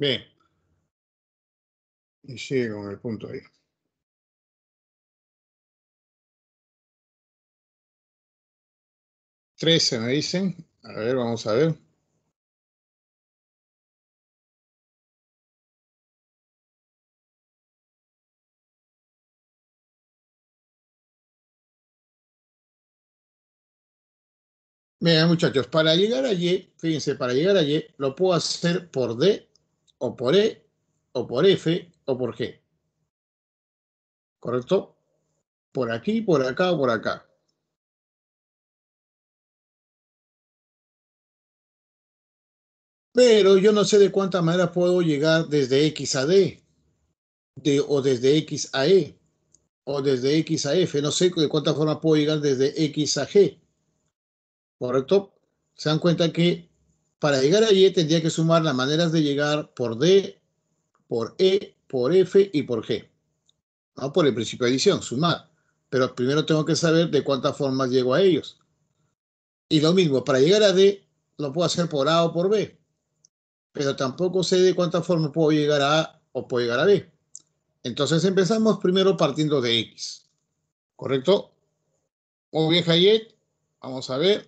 Bien. Y sigue con el punto ahí. Trece me dicen. A ver, vamos a ver. Mira, muchachos, para llegar a Y, fíjense, para llegar a Y lo puedo hacer por D o por E, o por F, o por G. ¿Correcto? Por aquí, por acá o por acá. Pero yo no sé de cuánta manera puedo llegar desde X a D, de, o desde X a E, o desde X a F. No sé de cuánta forma puedo llegar desde X a G. ¿Correcto? Se dan cuenta que para llegar a Y tendría que sumar las maneras de llegar por D, por E, por F y por G. ¿no? Por el principio de adición, sumar. Pero primero tengo que saber de cuántas formas llego a ellos. Y lo mismo, para llegar a D, lo puedo hacer por A o por B. Pero tampoco sé de cuántas formas puedo llegar a A o puedo llegar a B. Entonces empezamos primero partiendo de X. ¿Correcto? O vieja Y, vamos a ver.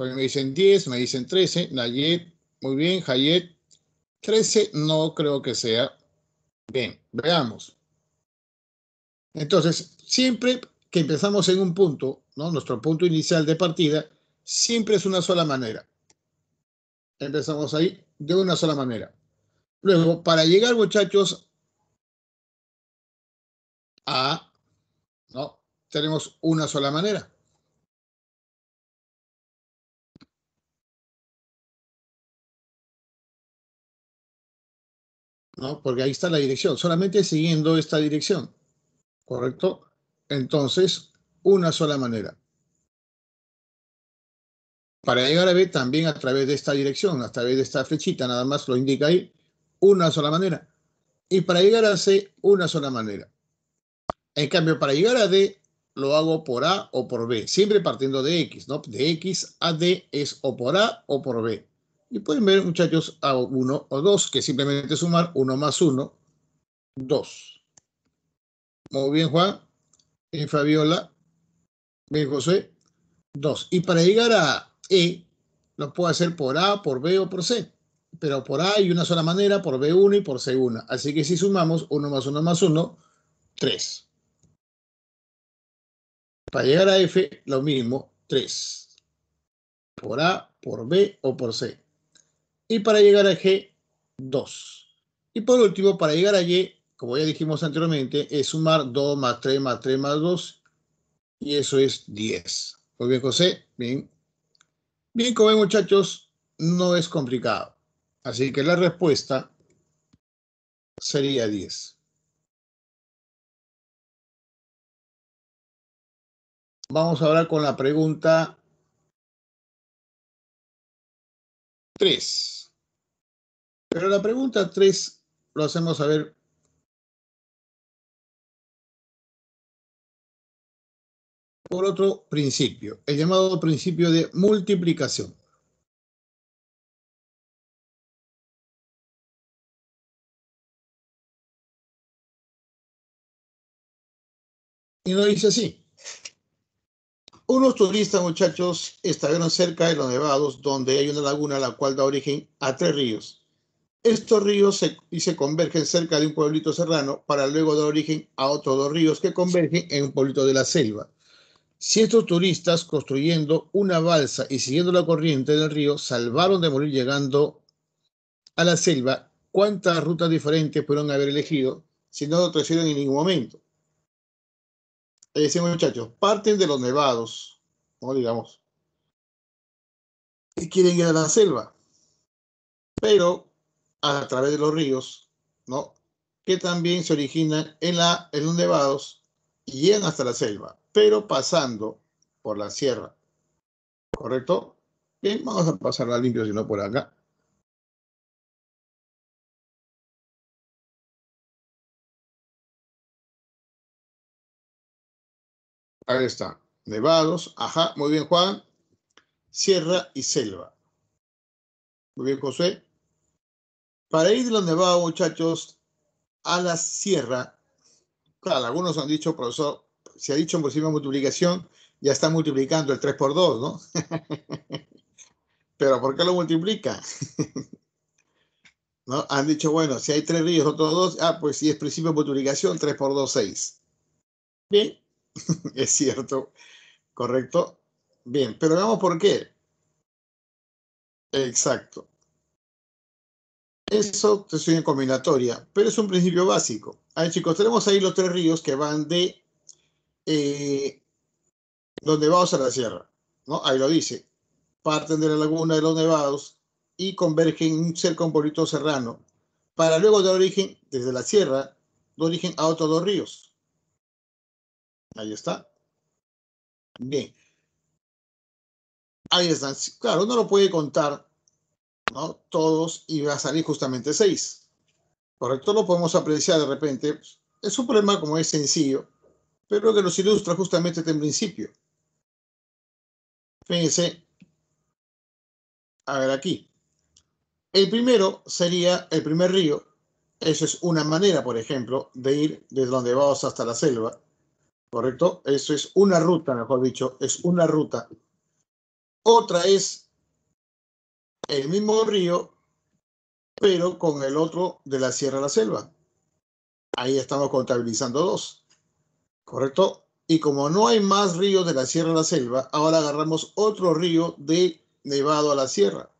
Porque me dicen 10, me dicen 13, Nayet, muy bien, Hayet, 13 no creo que sea. Bien, veamos. Entonces, siempre que empezamos en un punto, ¿no? nuestro punto inicial de partida, siempre es una sola manera. Empezamos ahí de una sola manera. Luego, para llegar, muchachos, a, ¿no? Tenemos una sola manera. Porque ahí está la dirección, solamente siguiendo esta dirección, ¿correcto? Entonces, una sola manera. Para llegar a B también a través de esta dirección, a través de esta flechita, nada más lo indica ahí, una sola manera. Y para llegar a C, una sola manera. En cambio, para llegar a D, lo hago por A o por B, siempre partiendo de X, ¿no? De X a D es o por A o por B. Y pueden ver, muchachos, a 1 o 2, que simplemente sumar 1 más 1, 2. Muy bien, Juan. Bien, eh, Fabiola. Bien, José. 2. Y para llegar a E, lo puedo hacer por A, por B o por C. Pero por A hay una sola manera, por B1 y por C1. Así que si sumamos 1 más 1 más 1, 3. Para llegar a F, lo mismo, 3. Por A, por B o por C y para llegar a G, 2. Y por último, para llegar a Y, como ya dijimos anteriormente, es sumar 2 más 3 más 3 más 2 y eso es 10. Muy bien, José. Bien. Bien, como ven, muchachos, no es complicado. Así que la respuesta sería 10. Vamos ahora con la pregunta 3. Pero la pregunta 3 lo hacemos a ver, por otro principio, el llamado principio de multiplicación. Y nos dice así. Unos turistas, muchachos, estaban cerca de los nevados, donde hay una laguna la cual da origen a tres ríos estos ríos se, y se convergen cerca de un pueblito serrano para luego dar origen a otros dos ríos que convergen en un pueblito de la selva. Si estos turistas, construyendo una balsa y siguiendo la corriente del río, salvaron de morir llegando a la selva, ¿cuántas rutas diferentes pudieron haber elegido si no lo trajeron en ningún momento? decimos muchachos, parten de los nevados, o digamos, y quieren ir a la selva, pero a través de los ríos, ¿no? Que también se originan en, la, en los nevados y llegan hasta la selva, pero pasando por la sierra. ¿Correcto? Bien, vamos a pasarla limpio, si no por acá. Ahí está. Nevados, ajá, muy bien, Juan. Sierra y selva. Muy bien, José. Para ir de los nevados, muchachos, a la sierra, claro, algunos han dicho, profesor, si ha dicho en de multiplicación, ya está multiplicando el 3 por 2, ¿no? Pero ¿por qué lo multiplica? ¿No? Han dicho, bueno, si hay tres ríos, otros dos, ah, pues si es principio de multiplicación, 3 por 2, 6. Bien, es cierto, correcto. Bien, pero veamos por qué. Exacto. Eso es una combinatoria, pero es un principio básico. A chicos, tenemos ahí los tres ríos que van de eh, donde vamos a la sierra, ¿no? Ahí lo dice. Parten de la laguna de los nevados y convergen en un cerco un serrano, para luego dar origen, desde la sierra, dar origen a otros dos ríos. Ahí está. Bien. Ahí están. Claro, uno lo puede contar ¿no? Todos iba a salir justamente seis. Correcto, lo podemos apreciar de repente. Es un problema como es sencillo, pero que nos ilustra justamente el este principio. Fíjense, a ver aquí. El primero sería el primer río. Eso es una manera, por ejemplo, de ir desde donde vamos hasta la selva. ¿Correcto? Eso es una ruta, mejor dicho, es una ruta. Otra es el mismo río, pero con el otro de la Sierra a la Selva. Ahí estamos contabilizando dos, ¿correcto? Y como no hay más ríos de la Sierra a la Selva, ahora agarramos otro río de Nevado a la Sierra.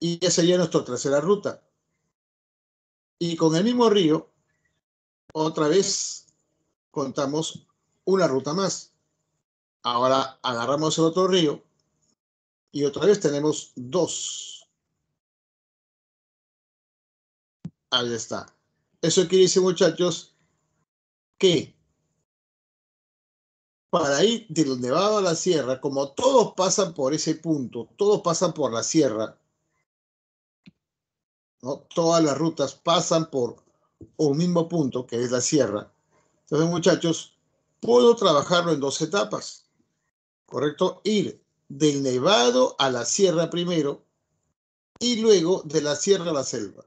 Y esa sería nuestra tercera ruta. Y con el mismo río, otra vez contamos una ruta más. Ahora agarramos el otro río y otra vez tenemos dos. Ahí está. Eso quiere decir, muchachos, que para ir de donde va a la sierra, como todos pasan por ese punto, todos pasan por la sierra, ¿no? todas las rutas pasan por un mismo punto, que es la sierra. Entonces, muchachos, puedo trabajarlo en dos etapas, ¿correcto? Ir del Nevado a la Sierra primero y luego de la Sierra a la Selva.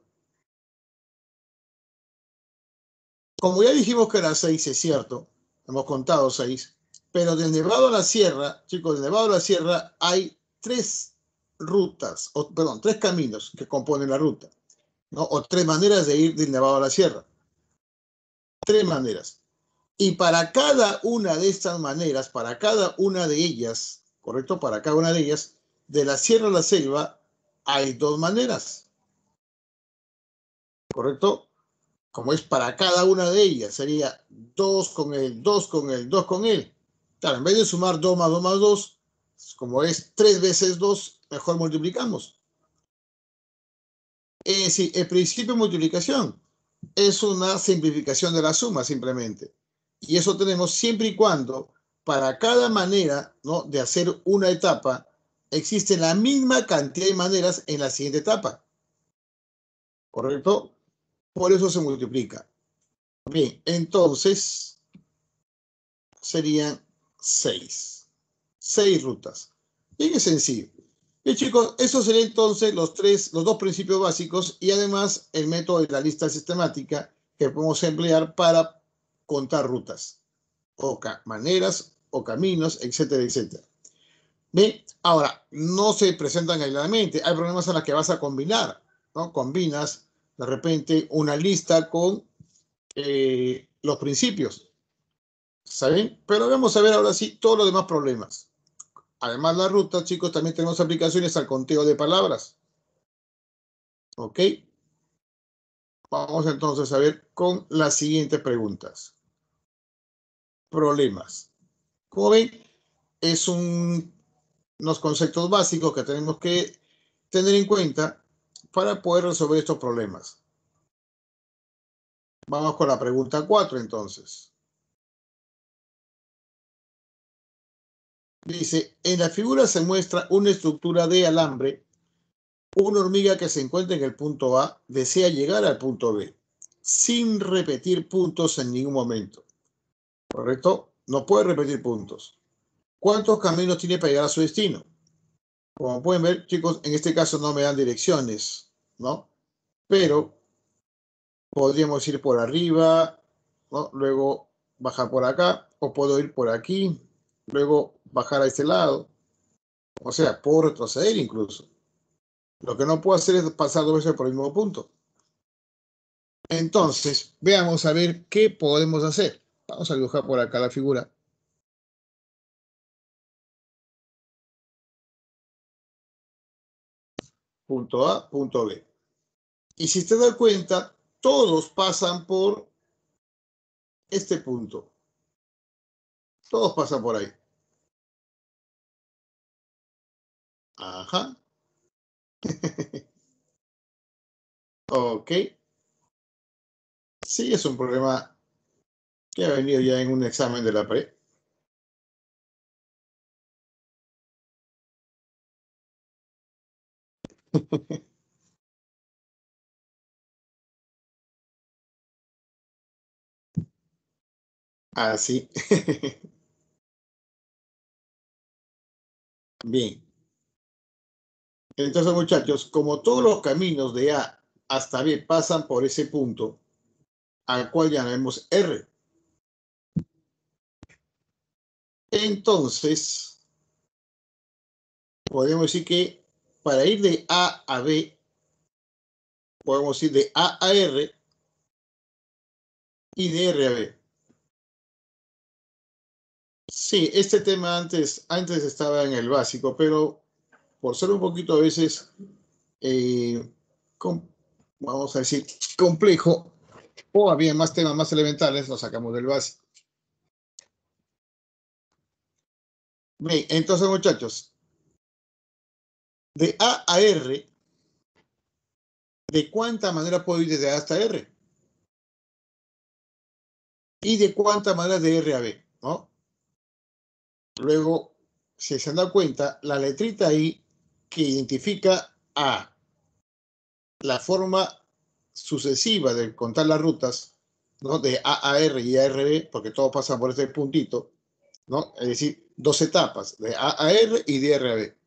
Como ya dijimos que eran seis, es cierto, hemos contado seis, pero del Nevado a la Sierra, chicos, del Nevado a la Sierra hay tres rutas, o, perdón, tres caminos que componen la ruta, o tres maneras de ir del Nevado a la Sierra. Tres maneras. Y para cada una de estas maneras, para cada una de ellas, ¿correcto? Para cada una de ellas, de la sierra a la selva hay dos maneras, ¿correcto? Como es para cada una de ellas, sería 2 con el 2 con el 2 con él. Claro, en vez de sumar 2 más 2 más 2, como es 3 veces 2, mejor multiplicamos. Es decir, el principio de multiplicación es una simplificación de la suma simplemente. Y eso tenemos siempre y cuando para cada manera ¿no? de hacer una etapa, existe la misma cantidad de maneras en la siguiente etapa. ¿Correcto? Por eso se multiplica. Bien, entonces serían seis. Seis rutas. Bien, es sencillo. Bien, chicos, esos serían entonces los, tres, los dos principios básicos y además el método de la lista sistemática que podemos emplear para contar rutas o maneras o caminos, etcétera, etcétera. Bien, Ahora, no se presentan aisladamente, hay problemas en los que vas a combinar, ¿no? Combinas de repente una lista con eh, los principios, ¿saben? Pero vamos a ver ahora sí todos los demás problemas. Además, la ruta, chicos, también tenemos aplicaciones al conteo de palabras. ¿Ok? Vamos entonces a ver con las siguientes preguntas. Problemas. Como ven, es un, unos conceptos básicos que tenemos que tener en cuenta para poder resolver estos problemas. Vamos con la pregunta 4 entonces. Dice, en la figura se muestra una estructura de alambre. Una hormiga que se encuentra en el punto A desea llegar al punto B sin repetir puntos en ningún momento. ¿Correcto? No puede repetir puntos. ¿Cuántos caminos tiene para llegar a su destino? Como pueden ver, chicos, en este caso no me dan direcciones, ¿no? Pero podríamos ir por arriba, ¿no? Luego bajar por acá, o puedo ir por aquí, luego bajar a este lado. O sea, puedo retroceder incluso. Lo que no puedo hacer es pasar dos veces por el mismo punto. Entonces, veamos a ver qué podemos hacer. Vamos a dibujar por acá la figura. Punto A, punto B. Y si te das cuenta, todos pasan por este punto. Todos pasan por ahí. Ajá. ok. Sí, es un problema ya ha venido ya en un examen de la pre. Así. Ah, Bien. Entonces, muchachos, como todos los caminos de A hasta B pasan por ese punto, al cual llamemos R. Entonces, podemos decir que para ir de A a B, podemos ir de A a R y de R a B. Sí, este tema antes, antes estaba en el básico, pero por ser un poquito a veces, eh, vamos a decir, complejo, o había más temas más elementales, lo sacamos del básico. entonces muchachos, de A a R, ¿de cuánta manera puedo ir desde A hasta R? Y de cuánta manera de R a B, ¿no? Luego, si se han dado cuenta, la letrita I que identifica A, la forma sucesiva de contar las rutas, ¿no? De A a R y A a R B, porque todo pasa por este puntito, ¿no? Es decir, dos etapas, de A a R y de R a B.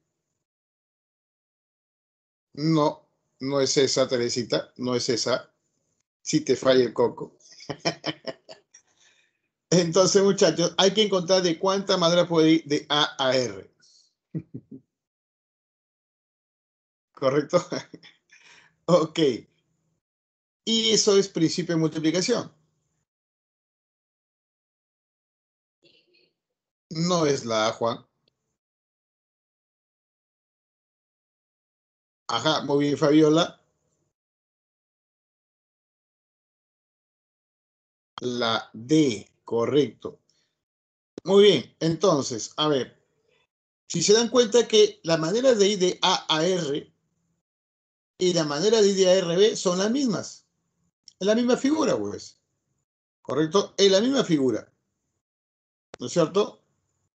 No, no es esa, Teresita, no es esa. Si te falla el coco. Entonces, muchachos, hay que encontrar de cuánta madera puede ir de A a R. ¿Correcto? ok. Y eso es principio de multiplicación. No es la A, Juan. Ajá, muy bien, Fabiola. La D, correcto. Muy bien, entonces, a ver, si se dan cuenta que la manera de ir de A a R y la manera de ir de A a B son las mismas. Es la misma figura, pues. ¿Correcto? Es la misma figura. ¿No es cierto?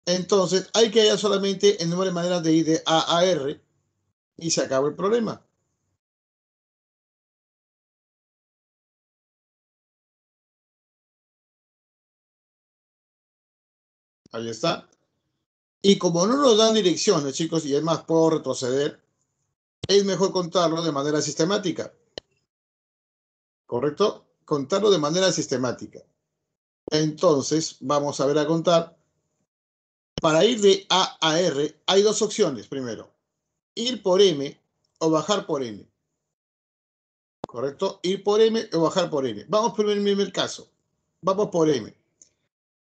Entonces, hay que hallar solamente el número de maneras de ir de A a R y se acaba el problema. Ahí está. Y como no nos dan direcciones, chicos, y además puedo retroceder, es mejor contarlo de manera sistemática. ¿Correcto? Contarlo de manera sistemática. Entonces, vamos a ver a contar para ir de A a R hay dos opciones primero. Ir por M o bajar por N. ¿Correcto? Ir por M o bajar por N. Vamos por el primer caso. Vamos por M.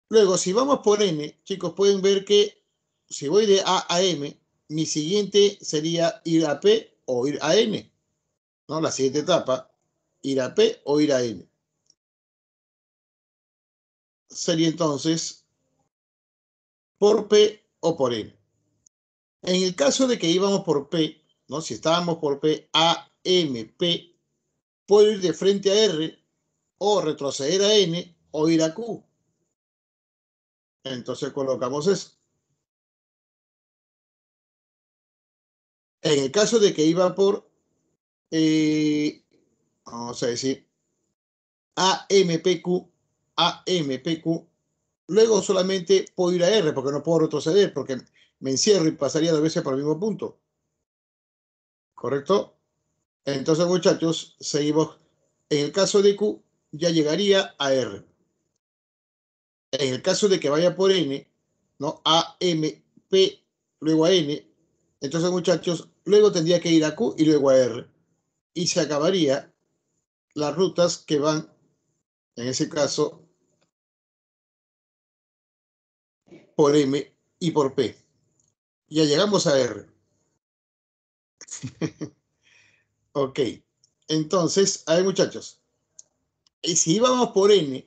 Luego, si vamos por N, chicos, pueden ver que si voy de A a M, mi siguiente sería ir a P o ir a N. ¿No? La siguiente etapa, ir a P o ir a N. Sería entonces por P o por N. En el caso de que íbamos por P, ¿no? si estábamos por P, A, M, P, puedo ir de frente a R o retroceder a N o ir a Q. Entonces colocamos eso. En el caso de que iba por, eh, vamos a decir, AMPQ, AMPQ, Luego solamente puedo ir a R porque no puedo retroceder, porque me encierro y pasaría dos veces por el mismo punto. ¿Correcto? Entonces, muchachos, seguimos. En el caso de Q, ya llegaría a R. En el caso de que vaya por N, ¿no? A, M, P, luego a N. Entonces, muchachos, luego tendría que ir a Q y luego a R. Y se acabaría las rutas que van, en ese caso, por M y por P. Ya llegamos a R. ok. Entonces, a ver muchachos. Y si íbamos por N,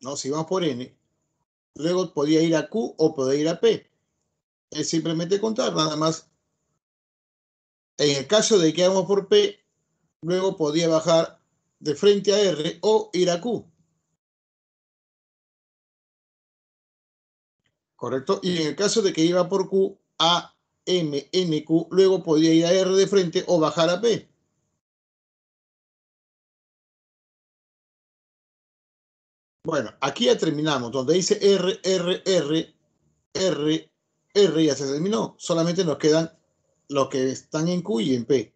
no, si íbamos por N, luego podía ir a Q o podía ir a P. Es simplemente contar, nada más. En el caso de que íbamos por P, luego podía bajar de frente a R o ir a Q. ¿correcto? Y en el caso de que iba por Q a M, N, Q, luego podía ir a R de frente o bajar a P. Bueno, aquí ya terminamos. Donde dice R, R, R, R, R ya se terminó. Solamente nos quedan los que están en Q y en P.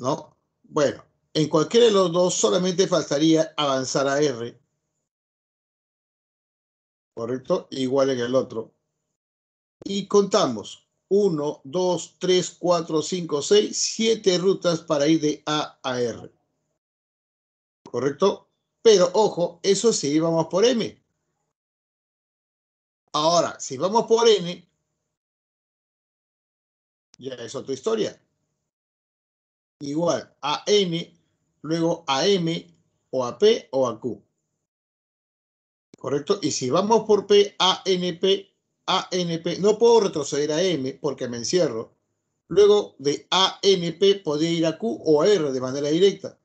¿No? Bueno, en cualquiera de los dos solamente faltaría avanzar a R. ¿correcto? Igual en el otro. Y contamos 1, 2, 3, 4, 5, 6, 7 rutas para ir de A a R. ¿Correcto? Pero ojo, eso sí, íbamos por M. Ahora, si vamos por N, ya es otra historia. Igual a N, luego a M, o a P, o a Q. Correcto. Y si vamos por P, A, N, P, A, N, P, no puedo retroceder a M porque me encierro. Luego de A, N, P podría ir a Q o a R de manera directa.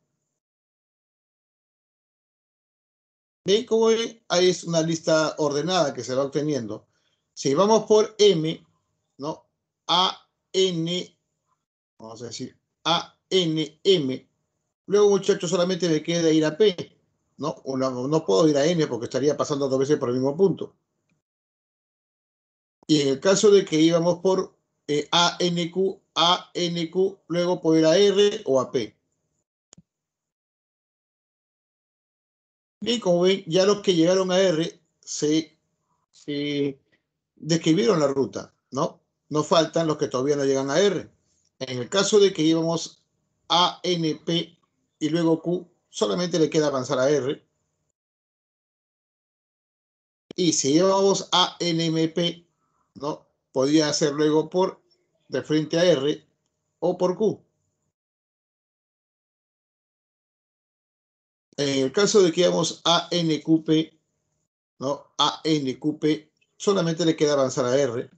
¿Ven cómo es? Ahí es una lista ordenada que se va obteniendo? Si vamos por M, ¿no? A, N, vamos a decir A, N, M. Luego, muchachos, solamente me queda ir a P. ¿no? no puedo ir a N porque estaría pasando dos veces por el mismo punto. Y en el caso de que íbamos por eh, ANQ, ANQ, luego puedo ir a R o a P. Y como ven, ya los que llegaron a R se describieron la ruta, ¿no? No faltan los que todavía no llegan a R. En el caso de que íbamos A, N, y luego Q, solamente le queda avanzar a R. Y si llevamos a NMP, ¿no? Podría ser luego por de frente a R o por Q. En el caso de que llevamos a NQP, ¿no? A NQP, solamente le queda avanzar a R.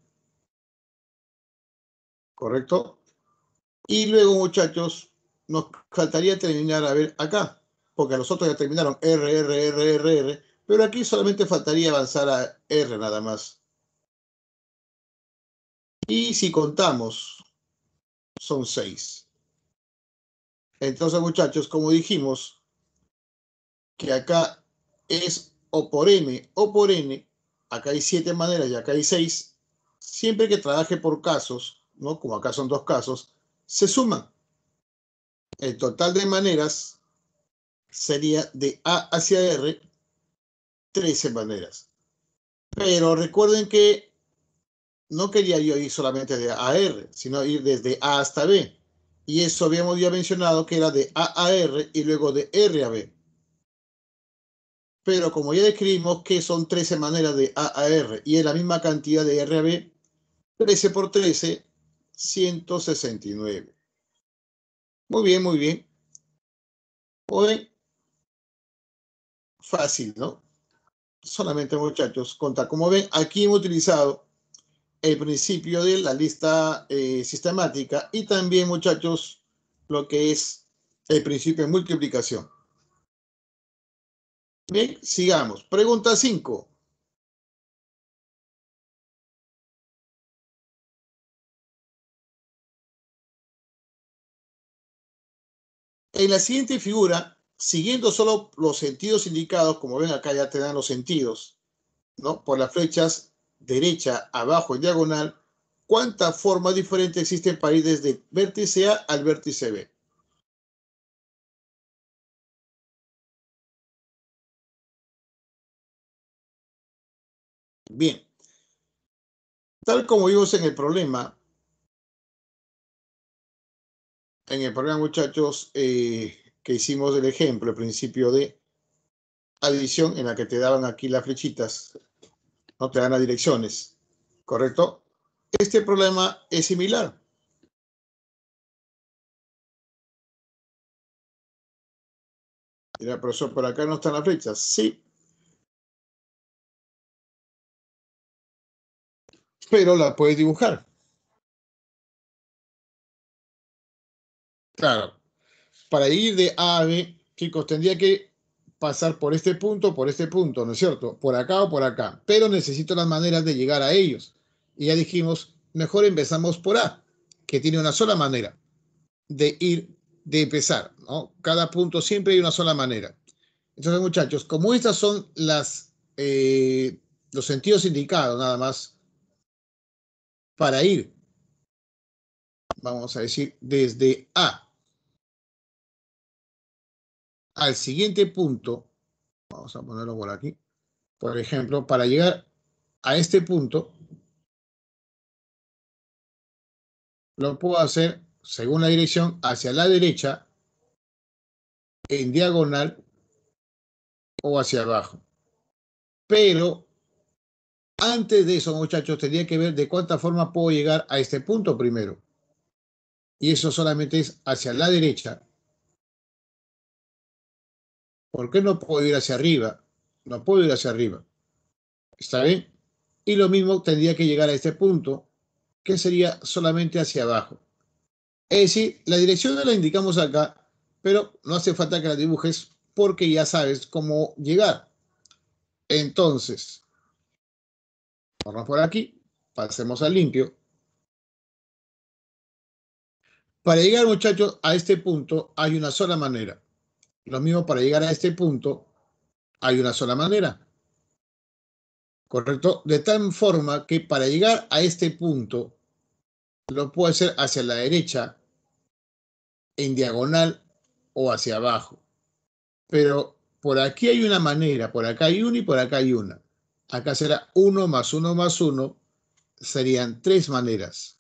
¿Correcto? Y luego, muchachos, nos faltaría terminar a ver acá porque los otros ya terminaron R, R, R, R, R, pero aquí solamente faltaría avanzar a R nada más. Y si contamos, son seis. Entonces, muchachos, como dijimos, que acá es o por M, o por n, acá hay siete maneras y acá hay seis, siempre que trabaje por casos, ¿no? como acá son dos casos, se suman. El total de maneras sería de A hacia R 13 maneras. Pero recuerden que no quería yo ir solamente de A a R, sino ir desde A hasta B. Y eso habíamos ya mencionado que era de A a R y luego de R a B. Pero como ya describimos que son 13 maneras de A a R y es la misma cantidad de R a B, 13 por 13, 169. Muy bien, muy bien. Hoy fácil, ¿no? Solamente muchachos, contar. Como ven, aquí hemos utilizado el principio de la lista eh, sistemática y también muchachos lo que es el principio de multiplicación. Bien, sigamos. Pregunta 5. En la siguiente figura siguiendo solo los sentidos indicados, como ven acá ya te dan los sentidos, ¿no? Por las flechas derecha, abajo, en diagonal, ¿cuántas formas diferentes existen para ir desde vértice A al vértice B? Bien. Tal como vimos en el problema, en el problema, muchachos, eh, que hicimos el ejemplo, el principio de adición, en la que te daban aquí las flechitas, no te dan las direcciones, ¿correcto? Este problema es similar. Mira, profesor, por acá no están las flechas. Sí. Pero la puedes dibujar. Claro, para ir de A a B, chicos, tendría que pasar por este punto, por este punto, ¿no es cierto? Por acá o por acá. Pero necesito las maneras de llegar a ellos. Y ya dijimos, mejor empezamos por A, que tiene una sola manera de ir, de empezar, ¿no? Cada punto siempre hay una sola manera. Entonces, muchachos, como estas son las, eh, los sentidos indicados nada más para ir, vamos a decir, desde A al siguiente punto, vamos a ponerlo por aquí, por ejemplo, para llegar a este punto, lo puedo hacer según la dirección hacia la derecha, en diagonal o hacia abajo. Pero antes de eso, muchachos, tendría que ver de cuánta forma puedo llegar a este punto primero. Y eso solamente es hacia la derecha ¿Por qué no puedo ir hacia arriba? No puedo ir hacia arriba. ¿Está bien? Y lo mismo tendría que llegar a este punto, que sería solamente hacia abajo. Es decir, la dirección la indicamos acá, pero no hace falta que la dibujes porque ya sabes cómo llegar. Entonces, vamos por aquí, pasemos al limpio. Para llegar, muchachos, a este punto hay una sola manera. Lo mismo para llegar a este punto, hay una sola manera. ¿Correcto? De tal forma que para llegar a este punto, lo puedo hacer hacia la derecha, en diagonal o hacia abajo. Pero por aquí hay una manera, por acá hay una y por acá hay una. Acá será uno más uno más uno serían tres maneras.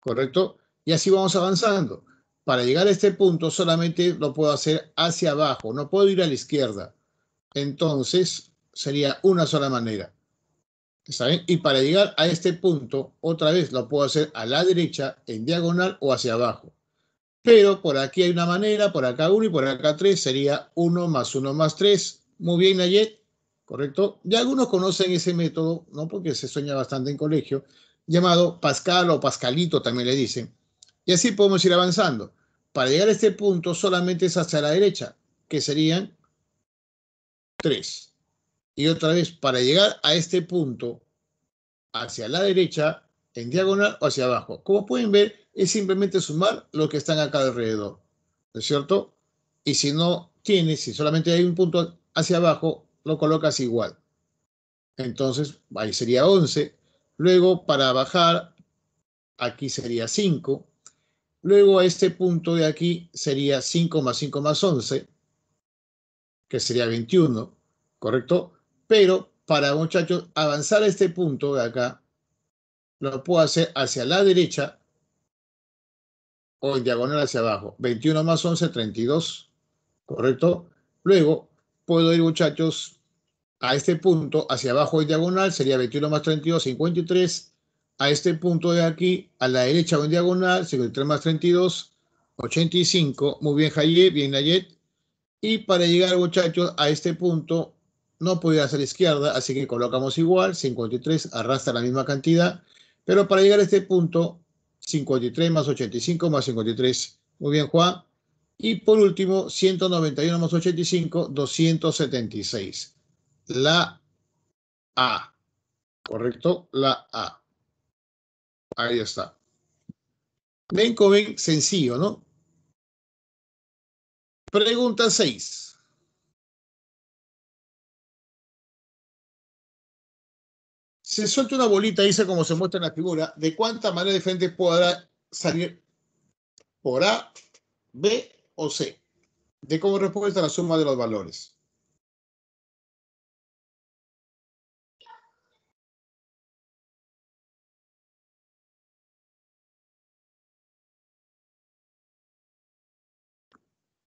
¿Correcto? Y así vamos avanzando para llegar a este punto solamente lo puedo hacer hacia abajo, no puedo ir a la izquierda. Entonces, sería una sola manera. ¿saben? Y para llegar a este punto, otra vez lo puedo hacer a la derecha, en diagonal o hacia abajo. Pero por aquí hay una manera, por acá uno y por acá tres, sería uno más uno más tres. Muy bien, Nayet, ¿correcto? Ya algunos conocen ese método, ¿no? Porque se sueña bastante en colegio, llamado Pascal o Pascalito, también le dicen y así podemos ir avanzando. Para llegar a este punto solamente es hacia la derecha, que serían 3. Y otra vez, para llegar a este punto, hacia la derecha, en diagonal o hacia abajo. Como pueden ver, es simplemente sumar lo que están acá alrededor. es cierto? Y si no tienes, si solamente hay un punto hacia abajo, lo colocas igual. Entonces, ahí sería 11. Luego, para bajar, aquí sería 5. Luego este punto de aquí sería 5 más 5 más 11, que sería 21, ¿correcto? Pero para muchachos avanzar a este punto de acá, lo puedo hacer hacia la derecha o en diagonal hacia abajo. 21 más 11, 32, ¿correcto? Luego puedo ir muchachos a este punto hacia abajo en diagonal, sería 21 más 32, 53, a este punto de aquí, a la derecha en diagonal, 53 más 32, 85. Muy bien, Jayet, bien, Nayet. Y para llegar, muchachos, a este punto, no podía ser izquierda, así que colocamos igual, 53, arrastra la misma cantidad. Pero para llegar a este punto, 53 más 85 más 53. Muy bien, Juan. Y por último, 191 más 85, 276. La A. ¿Correcto? La A. Ahí está. ven sencillo, ¿no? Pregunta 6. Se suelta una bolita, dice como se muestra en la figura, de cuánta manera diferente podrá salir por A, B o C. De cómo respuesta la suma de los valores.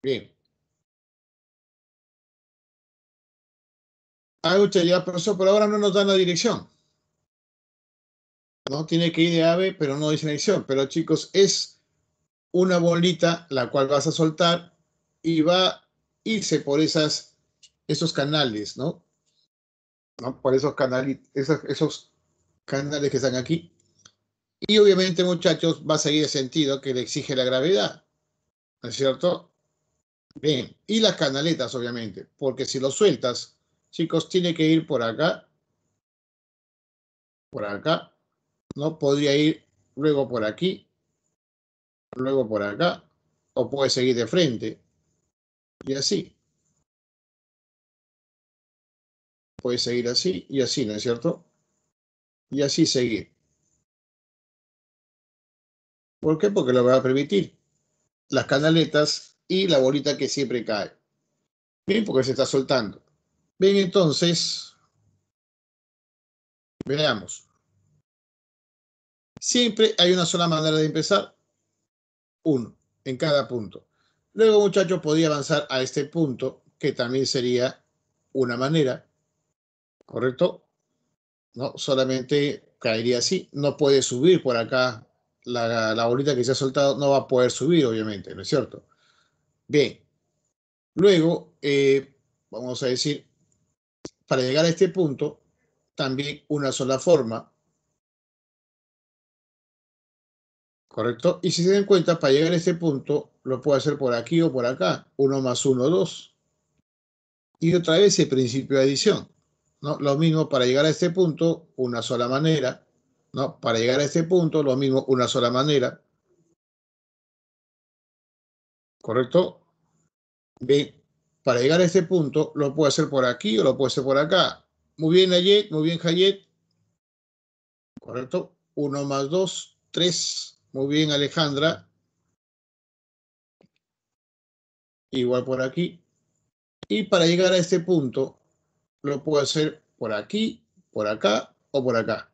Bien. Ah, usted ya, profesor, pero ahora no nos dan la dirección. No tiene que ir de ave, pero no dice dirección. Pero chicos, es una bolita la cual vas a soltar y va a irse por esos canales, ¿no? Por esos canales, esos, esos canales que están aquí. Y obviamente, muchachos, va a seguir el sentido que le exige la gravedad, ¿no es cierto? Bien, y las canaletas, obviamente, porque si lo sueltas, chicos, tiene que ir por acá, por acá, ¿no? Podría ir luego por aquí, luego por acá, o puede seguir de frente, y así. Puede seguir así y así, ¿no es cierto? Y así seguir. ¿Por qué? Porque lo va a permitir. Las canaletas y la bolita que siempre cae. Bien, porque se está soltando. Bien, entonces, veamos. Siempre hay una sola manera de empezar. Uno, en cada punto. Luego, muchachos, podía avanzar a este punto, que también sería una manera, ¿correcto? No, solamente caería así. No puede subir por acá. La, la bolita que se ha soltado no va a poder subir, obviamente, ¿no es cierto? Bien, luego, eh, vamos a decir, para llegar a este punto, también una sola forma. ¿Correcto? Y si se dan cuenta, para llegar a este punto, lo puedo hacer por aquí o por acá. 1 más 1, 2. Y otra vez el principio de adición. ¿no? Lo mismo para llegar a este punto, una sola manera. ¿no? Para llegar a este punto, lo mismo, una sola manera. ¿correcto? Bien, para llegar a este punto lo puedo hacer por aquí o lo puedo hacer por acá. Muy bien, Ayet, muy bien, Hayet. ¿Correcto? Uno más dos, tres. Muy bien, Alejandra. Igual por aquí. Y para llegar a este punto, lo puedo hacer por aquí, por acá o por acá.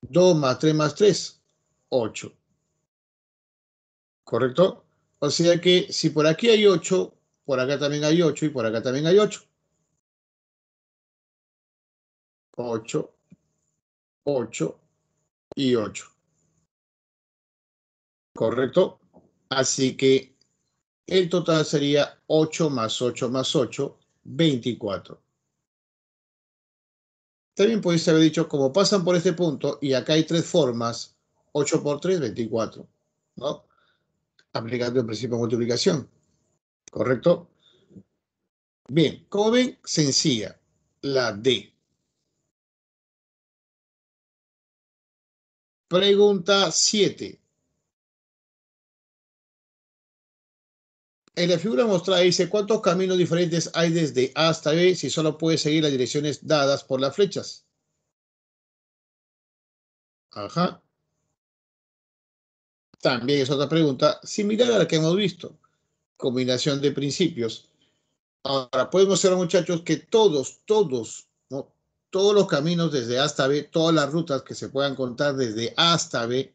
Dos más tres más tres, ocho. ¿Correcto? O sea que si por aquí hay 8, por acá también hay 8 y por acá también hay 8. 8, 8 y 8. ¿Correcto? Así que el total sería 8 más 8 más 8, 24. También podéis haber dicho, como pasan por este punto y acá hay tres formas, 8 por 3, 24. ¿no? aplicando el principio de multiplicación. ¿Correcto? Bien, como ven, sencilla, la D. Pregunta 7. En la figura mostrada dice, ¿cuántos caminos diferentes hay desde A hasta B si solo puedes seguir las direcciones dadas por las flechas? Ajá. También es otra pregunta similar a la que hemos visto. Combinación de principios. Ahora, podemos ser muchachos que todos, todos, todos los caminos desde A hasta B, todas las rutas que se puedan contar desde A hasta B,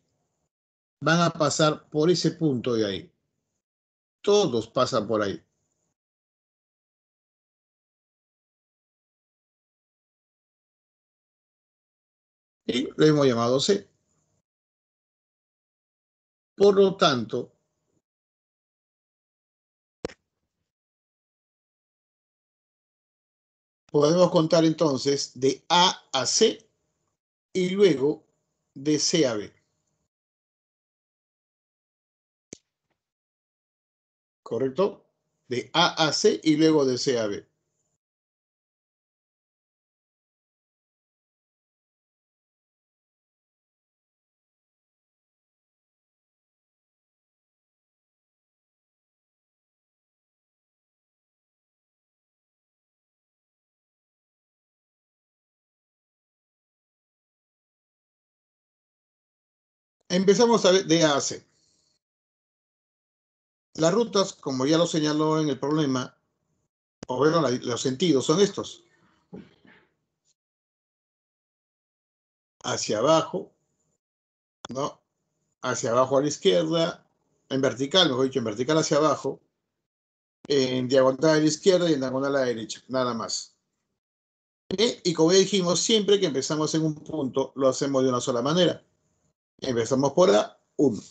van a pasar por ese punto de ahí. Todos pasan por ahí. Y lo hemos llamado C. Por lo tanto, podemos contar entonces de A a C y luego de C a B. ¿Correcto? De A a C y luego de C a B. Empezamos a ver de A Las rutas, como ya lo señaló en el problema, o bueno, los sentidos son estos. Hacia abajo, ¿no? Hacia abajo a la izquierda, en vertical, mejor dicho, en vertical hacia abajo, en diagonal a la izquierda y en diagonal a la derecha, nada más. ¿Eh? Y como ya dijimos, siempre que empezamos en un punto, lo hacemos de una sola manera. Empezamos por la 1.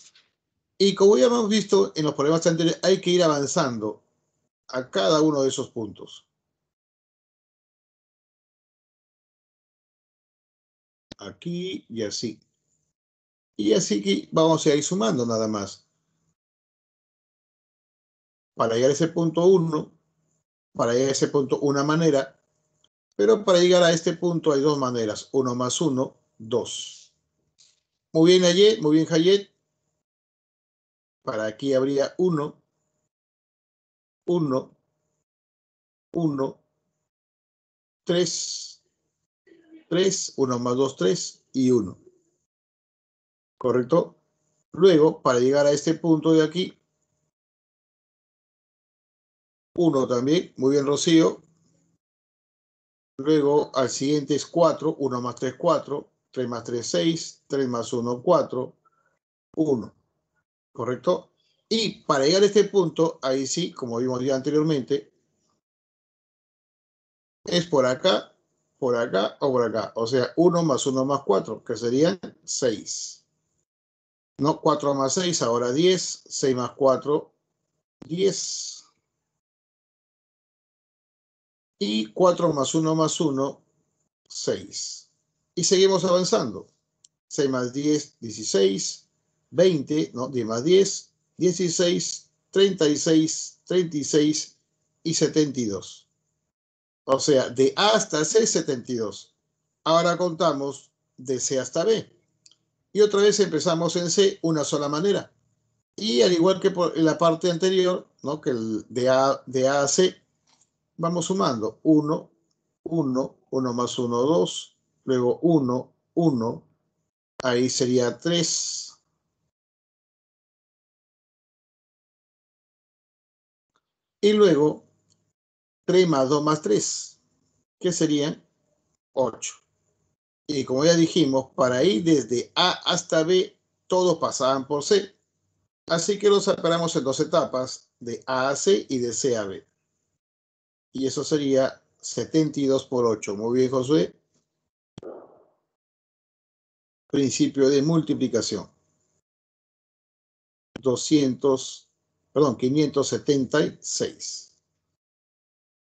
Y como ya hemos visto en los problemas anteriores, hay que ir avanzando a cada uno de esos puntos. Aquí y así. Y así que vamos a ir sumando nada más. Para llegar a ese punto 1, para llegar a ese punto una manera, pero para llegar a este punto hay dos maneras, 1 más 1, 2. Muy bien, Ayet, muy bien, Hayet. Para aquí habría 1, 1, 1, 3, 3, 1 más 2, 3 y 1. ¿Correcto? Luego, para llegar a este punto de aquí, 1 también. Muy bien, Rocío. Luego, al siguiente es 4, 1 más 3, 4. 3 más 3, 6, 3 más 1, 4, 1. ¿Correcto? Y para llegar a este punto, ahí sí, como vimos ya anteriormente, es por acá, por acá o por acá. O sea, 1 más 1 más 4, que serían 6. No, 4 más 6, ahora 10. 6 más 4, 10. Y 4 más 1 más 1, 6. Y seguimos avanzando. 6 más 10, 16, 20, ¿no? 10 más 10, 16, 36, 36 y 72. O sea, de A hasta C, 72. Ahora contamos de C hasta B. Y otra vez empezamos en C una sola manera. Y al igual que por en la parte anterior, ¿no? que el de, A, de A a C, vamos sumando 1, 1, 1 más 1, 2, luego 1, 1, ahí sería 3. Y luego 3 más 2 más 3, que serían 8. Y como ya dijimos, para ir desde A hasta B, todos pasaban por C. Así que los separamos en dos etapas, de A a C y de C a B. Y eso sería 72 por 8. Muy bien, Josué principio de multiplicación. 200, perdón, 576.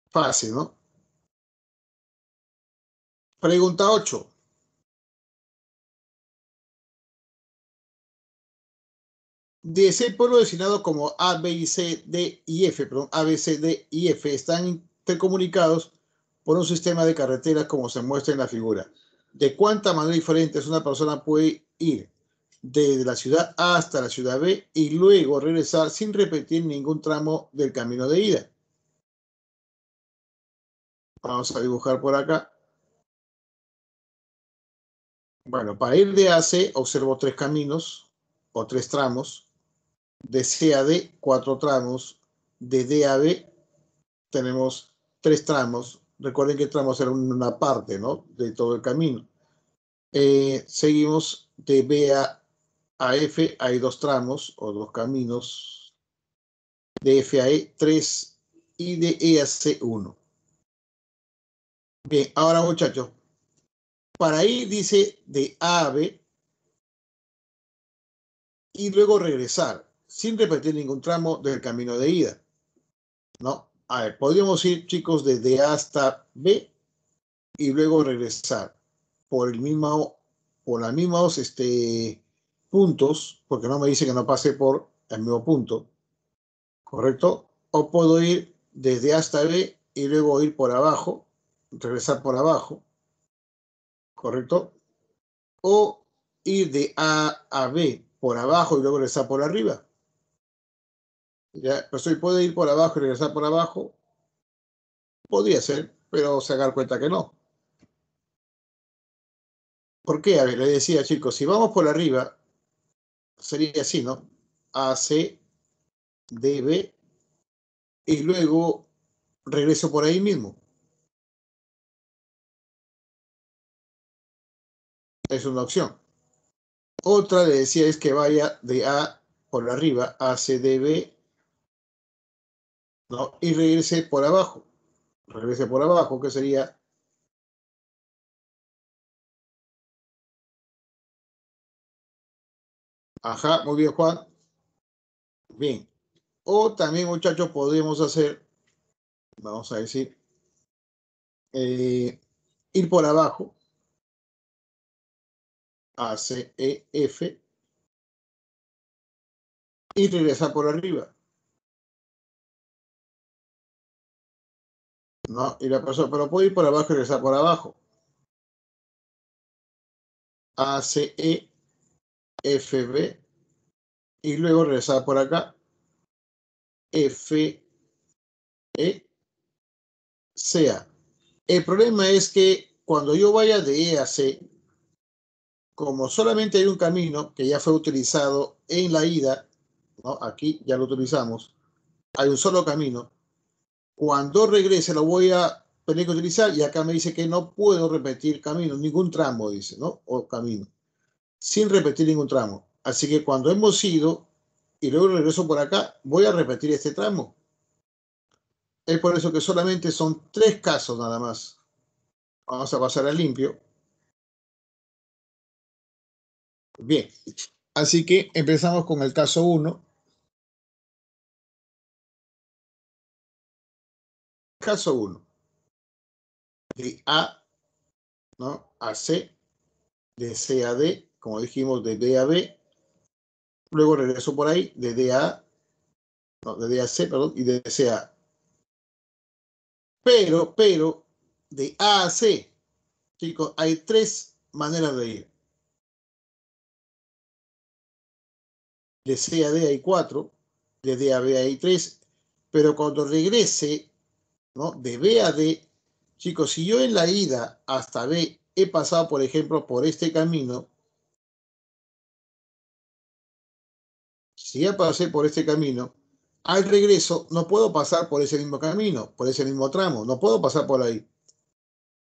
Fácil, ¿no? Pregunta 8. De ese pueblo designado como A, B C, D y F, perdón, A, B, C, D y F están intercomunicados por un sistema de carreteras como se muestra en la figura de cuánta manera diferente es una persona puede ir desde la ciudad A hasta la ciudad B y luego regresar sin repetir ningún tramo del camino de ida. Vamos a dibujar por acá. Bueno, para ir de A C observo tres caminos o tres tramos. De C a D, cuatro tramos. De D a B tenemos tres tramos. Recuerden que tramos era una parte, ¿no? De todo el camino. Eh, seguimos de B a, a, F, hay dos tramos o dos caminos. De F a E, 3 y de E a C, 1. Bien, ahora muchachos, para ir dice de A a B y luego regresar, sin repetir ningún tramo del camino de ida. ¿No? A ver, podríamos ir, chicos, desde A hasta B y luego regresar por el mismo, por los mismos este, puntos, porque no me dice que no pase por el mismo punto, ¿correcto? O puedo ir desde A hasta B y luego ir por abajo, regresar por abajo, ¿correcto? O ir de A a B por abajo y luego regresar por arriba. Ya, pues puede ir por abajo y regresar por abajo. Podría ser, pero se dar cuenta que no. ¿Por qué? A ver, le decía, chicos, si vamos por arriba, sería así, ¿no? A, C, D, B, y luego regreso por ahí mismo. Es una opción. Otra le decía es que vaya de A por arriba, A, C, D, B, ¿no? Y regrese por abajo. Regrese por abajo, que sería Ajá, muy bien, Juan. Bien. O también, muchachos, podríamos hacer, vamos a decir, eh, ir por abajo. A, C, E, F. Y regresar por arriba. ¿no? Y la persona, pero puede ir por abajo y regresar por abajo. A, C, E, F, B. Y luego regresar por acá. F, E, C, A. El problema es que cuando yo vaya de E a C, como solamente hay un camino que ya fue utilizado en la ida, aquí ya lo utilizamos, hay un solo camino, cuando regrese lo voy a tener que utilizar y acá me dice que no puedo repetir camino, ningún tramo, dice, ¿no? O camino, sin repetir ningún tramo. Así que cuando hemos ido y luego regreso por acá, voy a repetir este tramo. Es por eso que solamente son tres casos nada más. Vamos a pasar a limpio. Bien, así que empezamos con el caso 1. caso 1. De A ¿no? a C, de C a D, como dijimos, de D a B. Luego regreso por ahí, de D a no, de D a C, perdón, y de C a Pero, pero, de A a C, chicos, hay tres maneras de ir. De C a D hay cuatro, de D a B hay tres, pero cuando regrese de B a D, chicos, si yo en la ida hasta B he pasado, por ejemplo, por este camino, si ya pasé por este camino, al regreso no puedo pasar por ese mismo camino, por ese mismo tramo, no puedo pasar por ahí.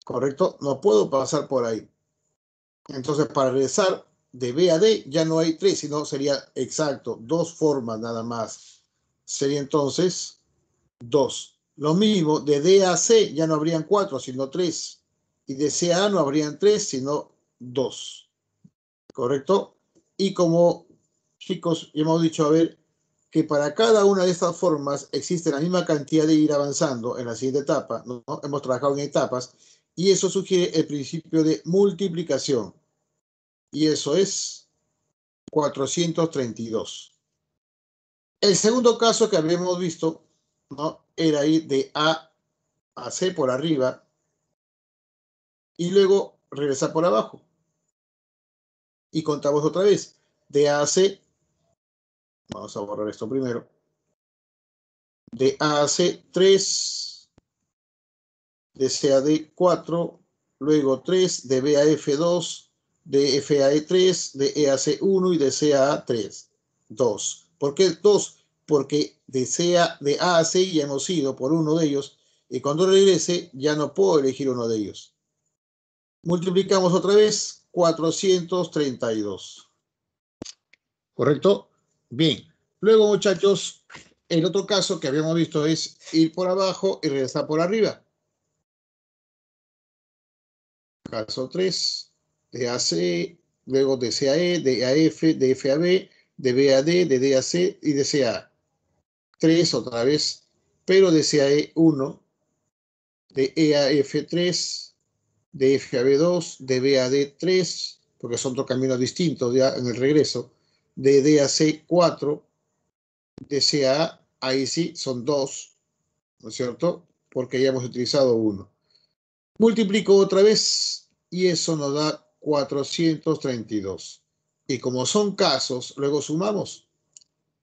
¿Correcto? No puedo pasar por ahí. Entonces, para regresar de B a D ya no hay tres, sino sería exacto, dos formas nada más. Sería entonces dos. Lo mismo, de D a C ya no habrían cuatro, sino tres. Y de C a, no habrían tres, sino dos. ¿Correcto? Y como, chicos, hemos dicho, a ver, que para cada una de estas formas existe la misma cantidad de ir avanzando en la siguiente etapa, ¿no? Hemos trabajado en etapas y eso sugiere el principio de multiplicación. Y eso es 432. El segundo caso que habíamos visto era ir de A a C por arriba y luego regresar por abajo. Y contamos otra vez. De A a C, vamos a borrar esto primero. De A a C, 3. De C a D, 4. Luego 3. De B a F, 2. De F a E, 3. De E a C, 1. Y de C a A, 3. 2. ¿Por qué 2? porque de, de A a C ya hemos ido por uno de ellos y cuando regrese ya no puedo elegir uno de ellos. Multiplicamos otra vez 432. ¿Correcto? Bien. Luego, muchachos, el otro caso que habíamos visto es ir por abajo y regresar por arriba. Caso 3, de AC, luego de e de AF, de FAB, de BAD, de DAC y de A. 3 otra vez, pero de CAE1, de EAF3, de FAB2, de BAD3, porque son dos caminos distintos ya en el regreso, de DAC4, de CAA, ahí sí son dos, ¿no es cierto? Porque ya hemos utilizado uno. Multiplico otra vez y eso nos da 432. Y como son casos, luego sumamos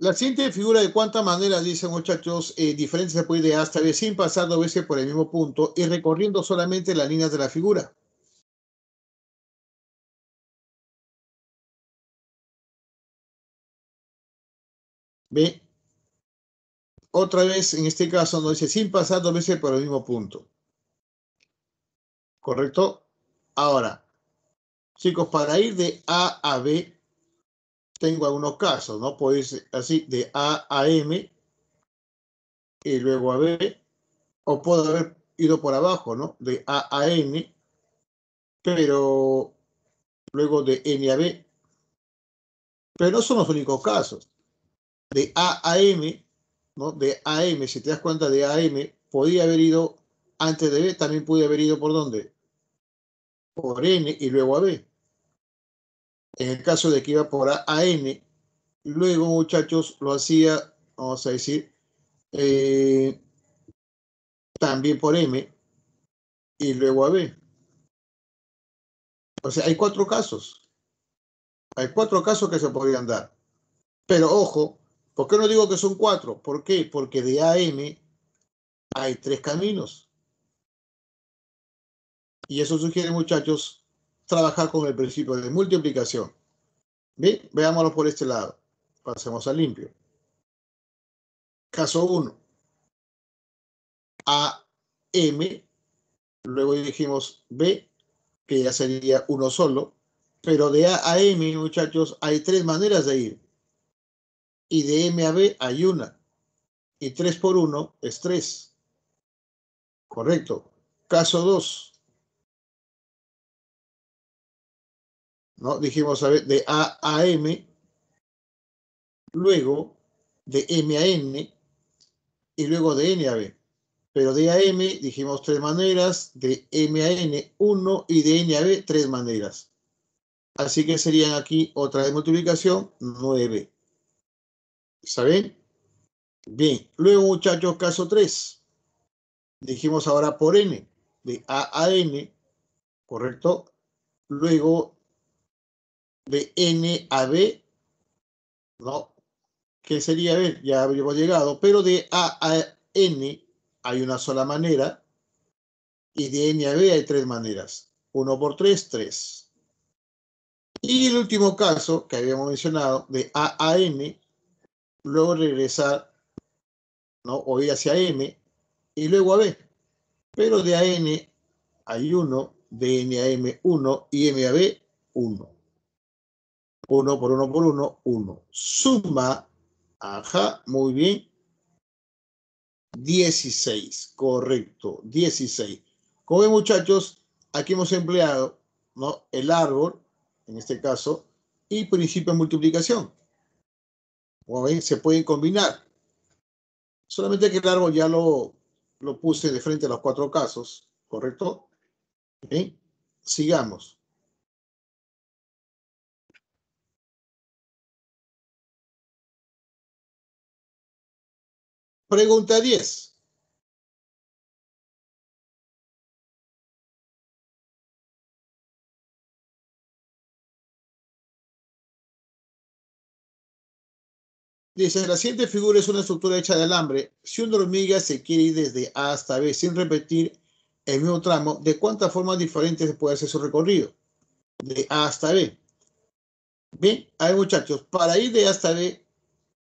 La siguiente figura de cuánta manera, dicen muchachos, eh, se puede ir de A hasta B sin pasar dos veces por el mismo punto y recorriendo solamente las líneas de la figura. B. Otra vez, en este caso, no dice sin pasar dos veces por el mismo punto. ¿Correcto? Ahora, chicos, para ir de A a B, tengo algunos casos, ¿no? Puede irse así de A a M y luego a B, o puedo haber ido por abajo, ¿no? De A a N, pero luego de N a B. Pero no son los únicos casos. De A a M, ¿no? De A a M, si te das cuenta de A a M, podía haber ido antes de B, también podía haber ido por dónde? Por N y luego a B. En el caso de que iba por AM, luego muchachos lo hacía, vamos a decir, eh, también por M y luego AB. O sea, hay cuatro casos. Hay cuatro casos que se podrían dar. Pero ojo, ¿por qué no digo que son cuatro? ¿Por qué? Porque de AM hay tres caminos. Y eso sugiere, muchachos, trabajar con el principio de multiplicación. Bien, veámoslo por este lado. Pasemos al limpio. Caso 1. M. luego dijimos B, que ya sería uno solo, pero de A a M, muchachos, hay tres maneras de ir. Y de M a B hay una. Y 3 por 1 es 3. Correcto. Caso 2. ¿no? Dijimos, a ver, de A a M, luego de M a N y luego de N a B. Pero de a M dijimos tres maneras, de M a N uno y de N a B tres maneras. Así que serían aquí otra de multiplicación, 9. ¿Saben? Bien, luego muchachos, caso 3. Dijimos ahora por n, de a a n, ¿correcto? Luego de N a B, ¿no? Que sería B, ya habíamos llegado, pero de A a N hay una sola manera y de N a B hay tres maneras. 1 por 3, 3. Y el último caso que habíamos mencionado, de A a N, luego regresar, ¿no? O ir hacia M y luego a B. Pero de A a N hay uno, de N a M 1 y M a B 1. 1 por 1 por 1, 1. Suma, ajá, muy bien. 16, correcto, 16. Como ven, muchachos, aquí hemos empleado ¿no? el árbol, en este caso, y principio de multiplicación. Como ven, se pueden combinar. Solamente que el árbol ya lo, lo puse de frente a los cuatro casos, ¿correcto? Sigamos. Pregunta 10. Dice, la siguiente figura es una estructura hecha de alambre. Si una hormiga se quiere ir desde A hasta B sin repetir el mismo tramo, ¿de cuántas formas diferentes puede hacer su recorrido? De A hasta B. Bien, ahí muchachos, para ir de A hasta B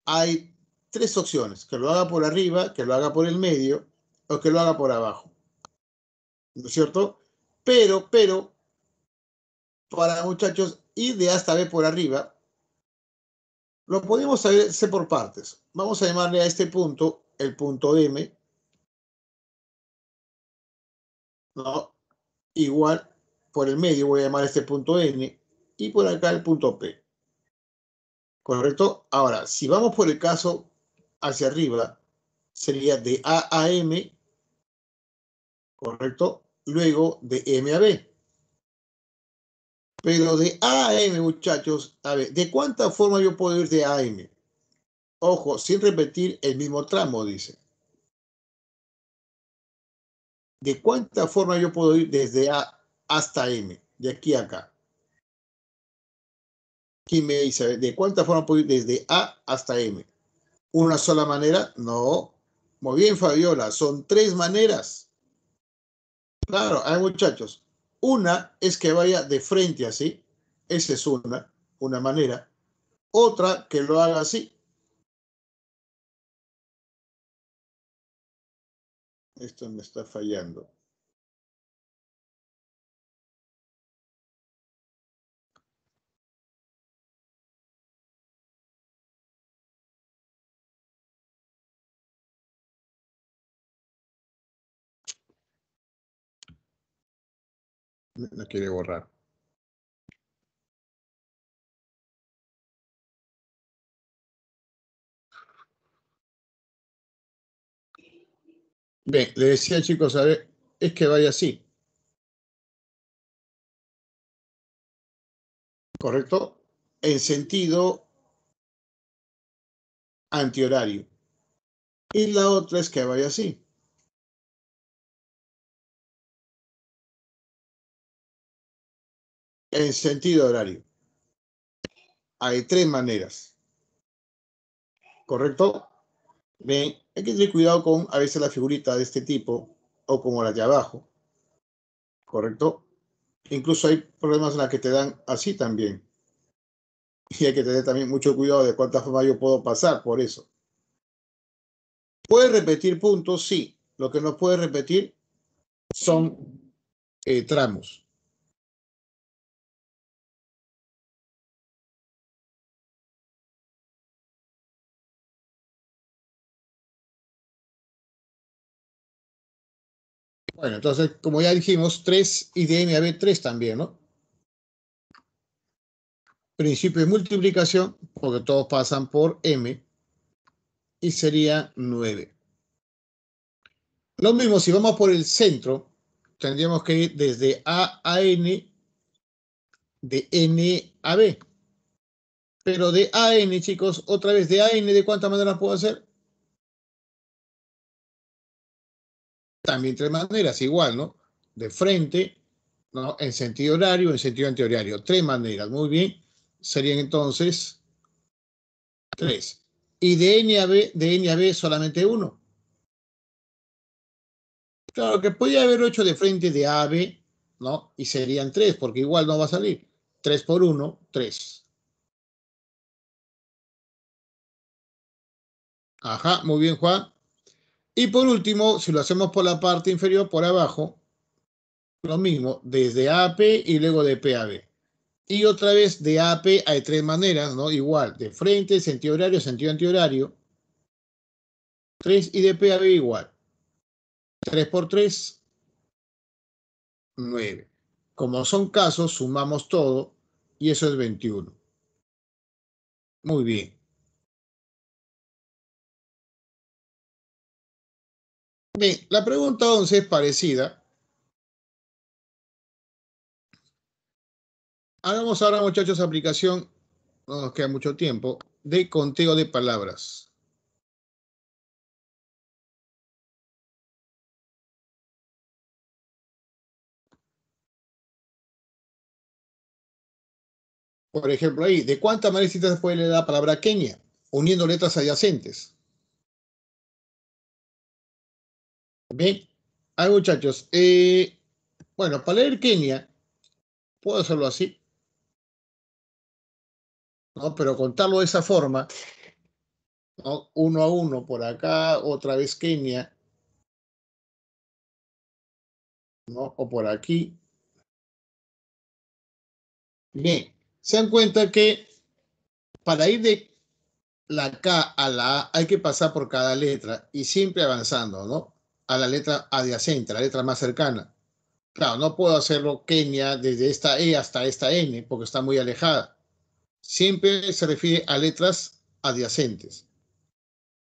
hay tres opciones, que lo haga por arriba, que lo haga por el medio o que lo haga por abajo. ¿No es cierto? Pero, pero, para muchachos, ir de A hasta B por arriba, lo podemos hacer por partes. Vamos a llamarle a este punto el punto M, ¿no? Igual, por el medio voy a llamar a este punto N y por acá el punto P. ¿Correcto? Ahora, si vamos por el caso hacia arriba sería de A a M, ¿correcto? Luego de M a B. Pero de A a M, muchachos, a ver, ¿de cuánta forma yo puedo ir de A a M? Ojo, sin repetir el mismo tramo, dice. ¿De cuánta forma yo puedo ir desde A hasta M, de aquí a acá? ¿Quién me dice? ¿De cuánta forma puedo ir desde A hasta M? una sola manera, no. Muy bien, Fabiola, son tres maneras. Claro, hay muchachos. Una es que vaya de frente así, esa es una, una manera. Otra que lo haga así. Esto me está fallando. No quiere borrar. Bien, le decía chicos, a ver, es que vaya así. ¿Correcto? En sentido antihorario. Y la otra es que vaya así. En sentido horario. Hay tres maneras. ¿Correcto? hay que tener cuidado con a veces la figurita de este tipo o como la de abajo. ¿Correcto? Incluso hay problemas en las que te dan así también. Y hay que tener también mucho cuidado de cuántas formas yo puedo pasar por eso. Puede repetir puntos? Sí. Lo que no puede repetir son eh, tramos. Bueno, entonces, como ya dijimos, 3 y de a b 3 también, ¿no? Principio de multiplicación, porque todos pasan por m, y sería 9. Lo mismo, si vamos por el centro, tendríamos que ir desde a a n, de n a b. Pero de a n, chicos, otra vez de a n, ¿de cuántas maneras puedo hacer? también tres maneras, igual, ¿no? De frente, ¿no? En sentido horario, en sentido antihorario. Tres maneras, muy bien. Serían entonces tres. Y de N a B, de N a B solamente uno. Claro que podría haber ocho de frente de A a B, ¿no? Y serían tres, porque igual no va a salir. Tres por uno, tres. Ajá, muy bien, Juan. Y por último, si lo hacemos por la parte inferior, por abajo, lo mismo, desde A P y luego de P a B. Y otra vez de A P hay tres maneras, ¿no? Igual, de frente, sentido horario, sentido antihorario. 3 y de P a B igual. 3 por 3, 9. Como son casos, sumamos todo y eso es 21. Muy bien. Bien, la pregunta 11 es parecida. Hagamos ahora, muchachos, aplicación, no nos queda mucho tiempo, de conteo de palabras. Por ejemplo, ahí, ¿de cuántas manera se puede leer la palabra Kenia? Uniendo letras adyacentes. Bien, hay muchachos, eh, bueno, para leer Kenia, puedo hacerlo así, Pero contarlo de esa forma, uno a uno, por acá, otra vez Kenia, ¿no? O por aquí. Bien, se dan cuenta que para ir de la K a la A hay que pasar por cada letra y siempre avanzando, ¿no? a la letra adyacente, la letra más cercana. Claro, no puedo hacerlo Kenia desde esta E hasta esta N porque está muy alejada. Siempre se refiere a letras adyacentes.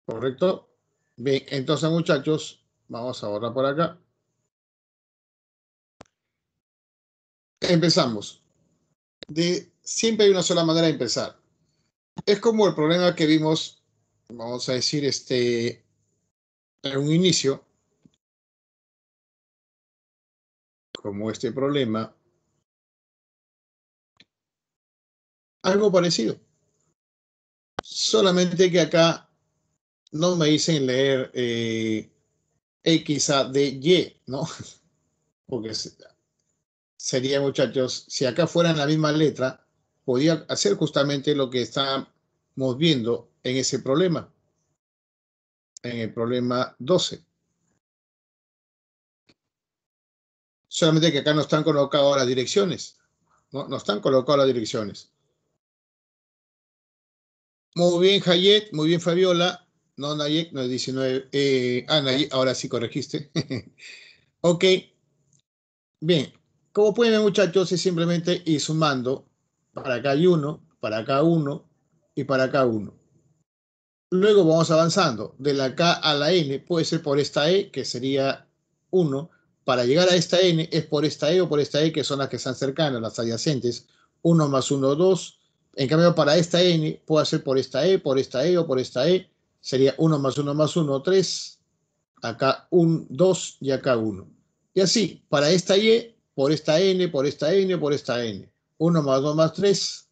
¿Correcto? Bien, entonces muchachos, vamos a borrar por acá. Empezamos. De, siempre hay una sola manera de empezar. Es como el problema que vimos, vamos a decir, este, en un inicio, como este problema, algo parecido. Solamente que acá no me dicen leer eh, X, A, de Y, ¿no? Porque sería, muchachos, si acá fueran la misma letra, podía hacer justamente lo que estamos viendo en ese problema, en el problema 12. solamente que acá no están colocadas las direcciones. No, no están colocadas las direcciones. Muy bien, Hayet, muy bien, Fabiola. No, Nayek, no es 19. Eh, ah, Nayek, ahora sí corregiste. ok. Bien. Como pueden ver, muchachos, es simplemente ir sumando. Para acá hay uno, para acá uno y para acá uno. Luego vamos avanzando. De la K a la N puede ser por esta E, que sería 1. Para llegar a esta n es por esta e o por esta e que son las que están cercanas, las adyacentes. 1 más 1, 2. En cambio, para esta n puedo hacer por esta e, por esta e o por esta e. Sería 1 más 1 más 1, 3. Acá 1, 2 y acá 1. Y así, para esta y, por esta n, por esta n, por esta n. 1 más 2 más 3,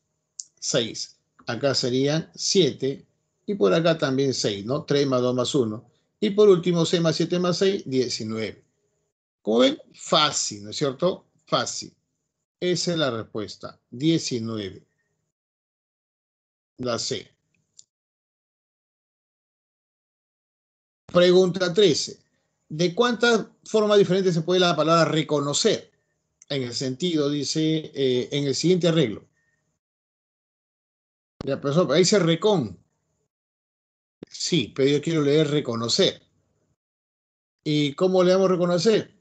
6. Acá serían 7 y por acá también 6, ¿no? 3 más 2 más 1. Y por último, 6 más 7 más 6, 19. ¿Cómo ven, fácil, ¿no es cierto? Fácil. Esa es la respuesta. 19. La C. Pregunta 13. ¿De cuántas formas diferentes se puede la palabra reconocer? En el sentido, dice, eh, en el siguiente arreglo. Ya, pero ahí dice recon. Sí, pero yo quiero leer reconocer. ¿Y cómo le damos reconocer?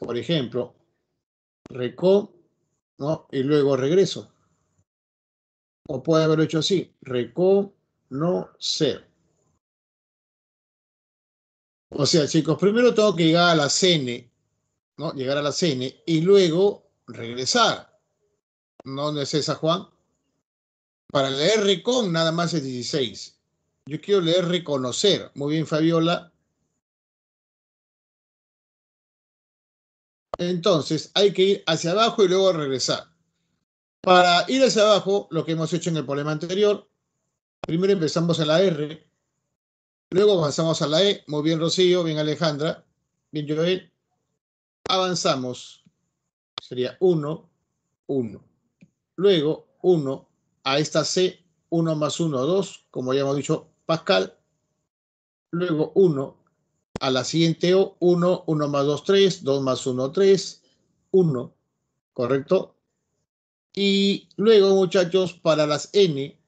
Por ejemplo, recó ¿no? y luego regreso. O puede haberlo hecho así, recó, no ser. O sea, chicos, primero tengo que llegar a la CN, ¿no? Llegar a la CN y luego regresar. ¿No, es esa, Juan? Para leer recon nada más es 16. Yo quiero leer reconocer. Muy bien, Fabiola. Entonces hay que ir hacia abajo y luego regresar. Para ir hacia abajo, lo que hemos hecho en el problema anterior, primero empezamos en la R, luego avanzamos a la E, muy bien Rocío, bien Alejandra, bien Joel, avanzamos, sería 1, 1, luego 1 a esta C, 1 más 1, 2, como ya hemos dicho Pascal, luego 1, a la siguiente O, 1, 1 más 2, 3, 2 más 1, 3, 1, ¿correcto? Y luego, muchachos, para las N,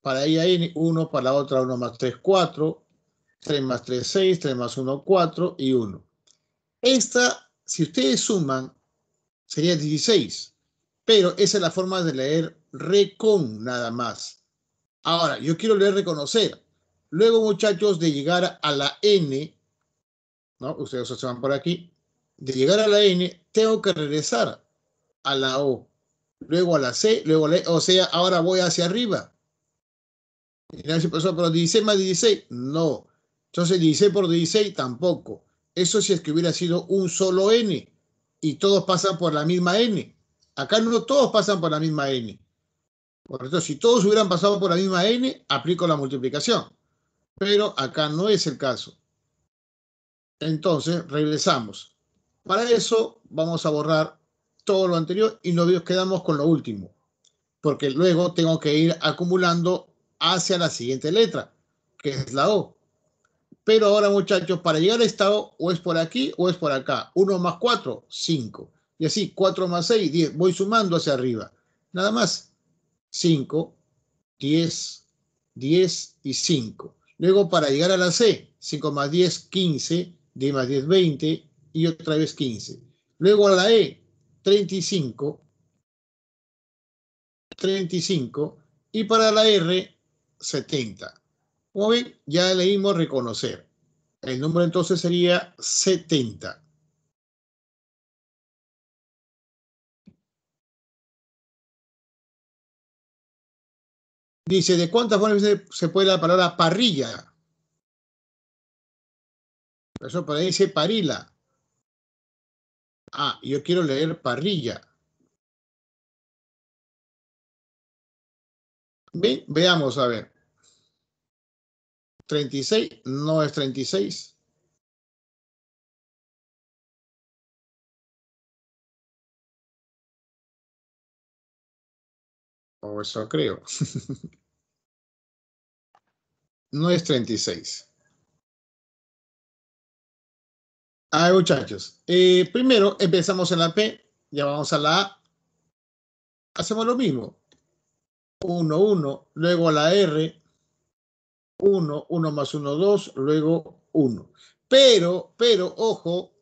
para ella N, 1, para la otra 1 más 3, 4, 3 más 3, 6, 3 más 1, 4 y 1. Esta, si ustedes suman, sería 16, pero esa es la forma de leer recon nada más. Ahora, yo quiero leer reconocer. Luego, muchachos, de llegar a la N, Ustedes se van por aquí. De llegar a la N, tengo que regresar a la O, luego a la C, luego a la e, o sea, ahora voy hacia arriba. Y nadie pasó pero 16 más 16, no. Entonces 16 por 16 tampoco. Eso si es que hubiera sido un solo N y todos pasan por la misma N. Acá no todos pasan por la misma N. Por eso si todos hubieran pasado por la misma N, aplico la multiplicación. Pero acá no es el caso. Entonces, regresamos. Para eso vamos a borrar todo lo anterior y nos quedamos con lo último, porque luego tengo que ir acumulando hacia la siguiente letra, que es la O. Pero ahora, muchachos, para llegar a esta O, o es por aquí o es por acá. 1 más 4, 5. Y así, 4 más 6, 10. Voy sumando hacia arriba. Nada más. 5, 10, 10 y 5. Luego, para llegar a la C, 5 más 10, 15. D más 10, 20 y otra vez 15. Luego a la E, 35, 35 y para la R, 70. Como ven, ya leímos reconocer. El número entonces sería 70. Dice, ¿de cuántas formas se puede la palabra parrilla? Eso por ahí dice parila. Ah, yo quiero leer parrilla. veamos a ver. Treinta y seis, no es 36. O eso creo. no es treinta seis. A muchachos. Eh, primero empezamos en la P, ya vamos a la A. Hacemos lo mismo. 1, 1, luego a la R. 1, 1 más 1, 2, luego 1. Pero, pero, ojo,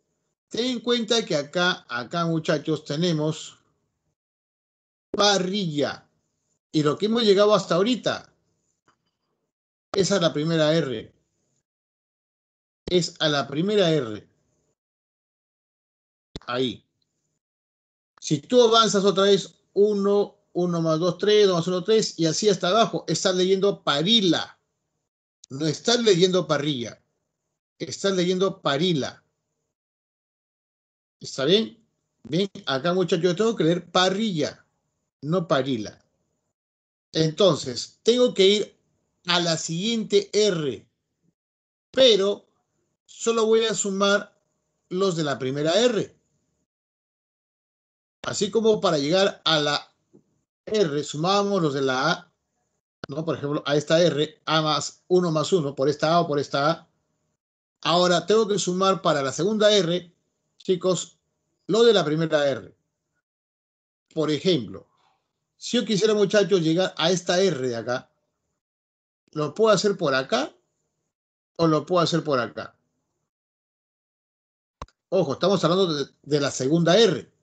ten en cuenta que acá, acá, muchachos, tenemos parrilla. Y lo que hemos llegado hasta ahorita, es a la primera R. Es a la primera R. Ahí. Si tú avanzas otra vez, 1, 1 más 2, 3, 2 más 1, 3, y así hasta abajo, estás leyendo parila. No estás leyendo parrilla. Estás leyendo parila. ¿Está bien? Bien, acá muchachos, yo tengo que leer parrilla, no parila. Entonces, tengo que ir a la siguiente R, pero solo voy a sumar los de la primera R. Así como para llegar a la R sumamos los de la A, ¿no? Por ejemplo, a esta R, A más 1 más 1, por esta A o por esta A. Ahora tengo que sumar para la segunda R, chicos, lo de la primera R. Por ejemplo, si yo quisiera, muchachos, llegar a esta R de acá, ¿lo puedo hacer por acá o lo puedo hacer por acá? Ojo, estamos hablando de la segunda R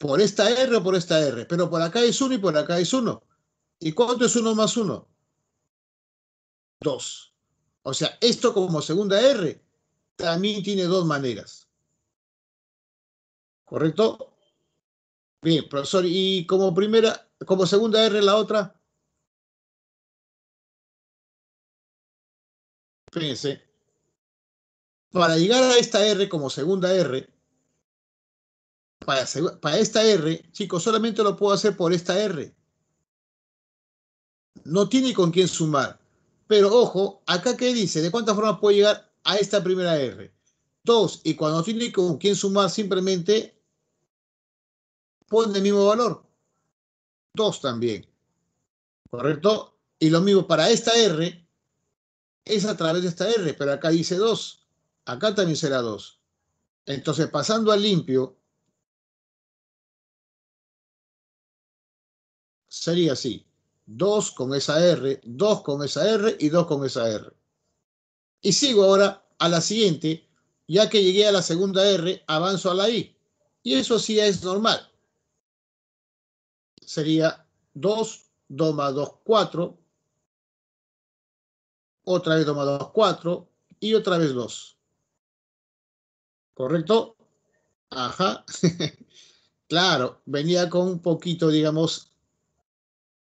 por esta R o por esta R, pero por acá es 1 y por acá es uno ¿Y cuánto es uno más 1? dos, O sea, esto como segunda R también tiene dos maneras. ¿Correcto? Bien, profesor, y como primera, como segunda R la otra. Fíjense. Para llegar a esta R como segunda R, para, esta R, chicos, solamente lo puedo hacer por esta R. No tiene con quién sumar. Pero ojo, acá qué dice, ¿de cuántas formas puede llegar a esta primera R? Dos, y cuando tiene con quién sumar, simplemente pone el mismo valor. Dos también. ¿Correcto? Y lo mismo para esta R, es a través de esta R, pero acá dice 2. Acá también será 2. Entonces, pasando al limpio, sería así. 2 con esa R, 2 con esa R y 2 con esa R. Y sigo ahora a la siguiente, ya que llegué a la segunda R, avanzo a la I. Y eso sí es normal. Sería 2, 2 4. Otra vez 2 más 2, 4. Y otra vez 2. ¿Correcto? Ajá. claro, venía con un poquito, digamos,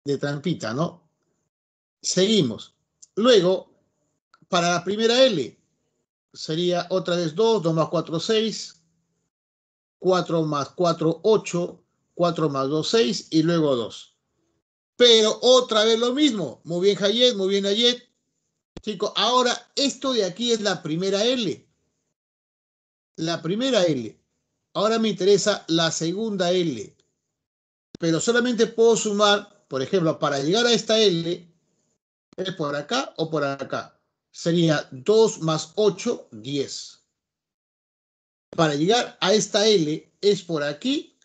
de trampita, ¿no? Seguimos. Luego, para la primera L, sería otra vez 2, 2 más 4, 6, 4 más 4, 8, 4 más 2, 6 y luego 2. Pero otra vez lo mismo. Muy bien, Jayet. muy bien, Hayet. Chicos, ahora esto de aquí es la primera L. La primera L. Ahora me interesa la segunda L. Pero solamente puedo sumar por ejemplo, para llegar a esta L, es por acá o por acá. Sería 2 más 8, 10. Para llegar a esta L, es por aquí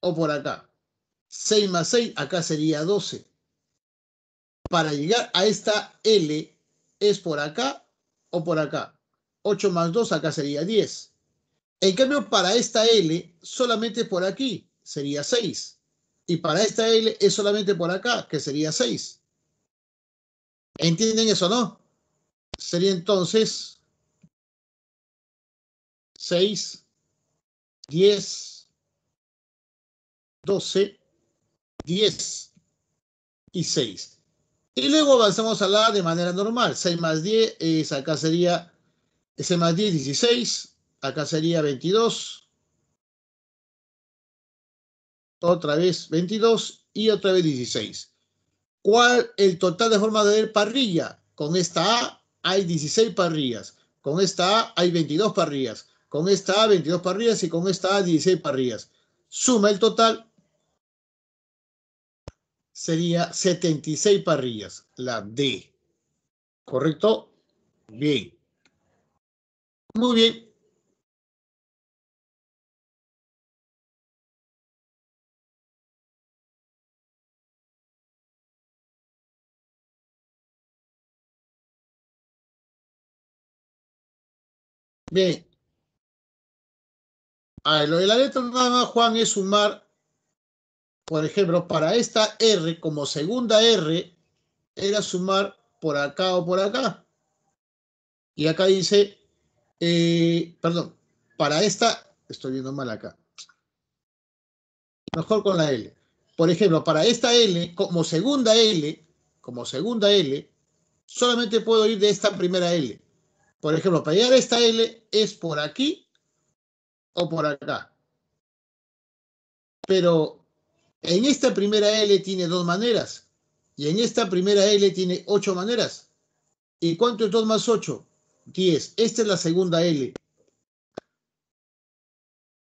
o por acá. 6 más 6, acá sería 12. Para llegar a esta L, es por acá o por acá. 8 más 2, acá sería 10. En cambio, para esta L, solamente por aquí sería 6. Y para esta L es solamente por acá, que sería 6. ¿Entienden eso, no? Sería entonces 6, 10, 12, 10 y 6. Y luego avanzamos a la de manera normal. 6 más 10 es acá sería, ese más 10, 16. Acá sería 22 otra vez 22 y otra vez 16. ¿Cuál el total de forma de parrilla? Con esta A hay 16 parrillas, con esta A hay 22 parrillas, con esta A 22 parrillas y con esta A 16 parrillas. Suma el total, sería 76 parrillas, la D. ¿Correcto? Bien. Muy bien. Bien. lo de la letra nada Juan, es sumar, por ejemplo, para esta R como segunda R, era sumar por acá o por acá. Y acá dice, eh, perdón, para esta, estoy viendo mal acá. Mejor con la L. Por ejemplo, para esta L, como segunda L, como segunda L, solamente puedo ir de esta primera L. Por ejemplo, para llegar a esta L es por aquí o por acá. Pero en esta primera L tiene dos maneras y en esta primera L tiene ocho maneras. ¿Y cuánto es 2 más ocho? 10. Esta es la segunda L.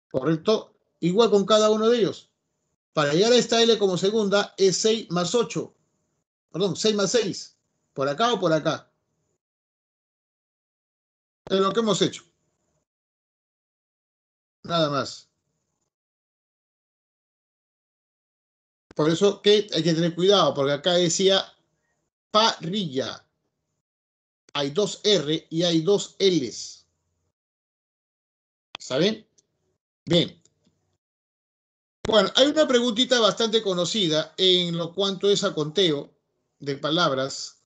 ¿Correcto? Igual con cada uno de ellos. Para llegar a esta L como segunda es 6 más 8. Perdón, 6 más 6. ¿Por acá o por acá? en lo que hemos hecho. Nada más. Por eso que hay que tener cuidado, porque acá decía parrilla. Hay dos R y hay dos Ls. ¿Saben? Bien. Bueno, hay una preguntita bastante conocida en lo cuanto es a conteo de palabras.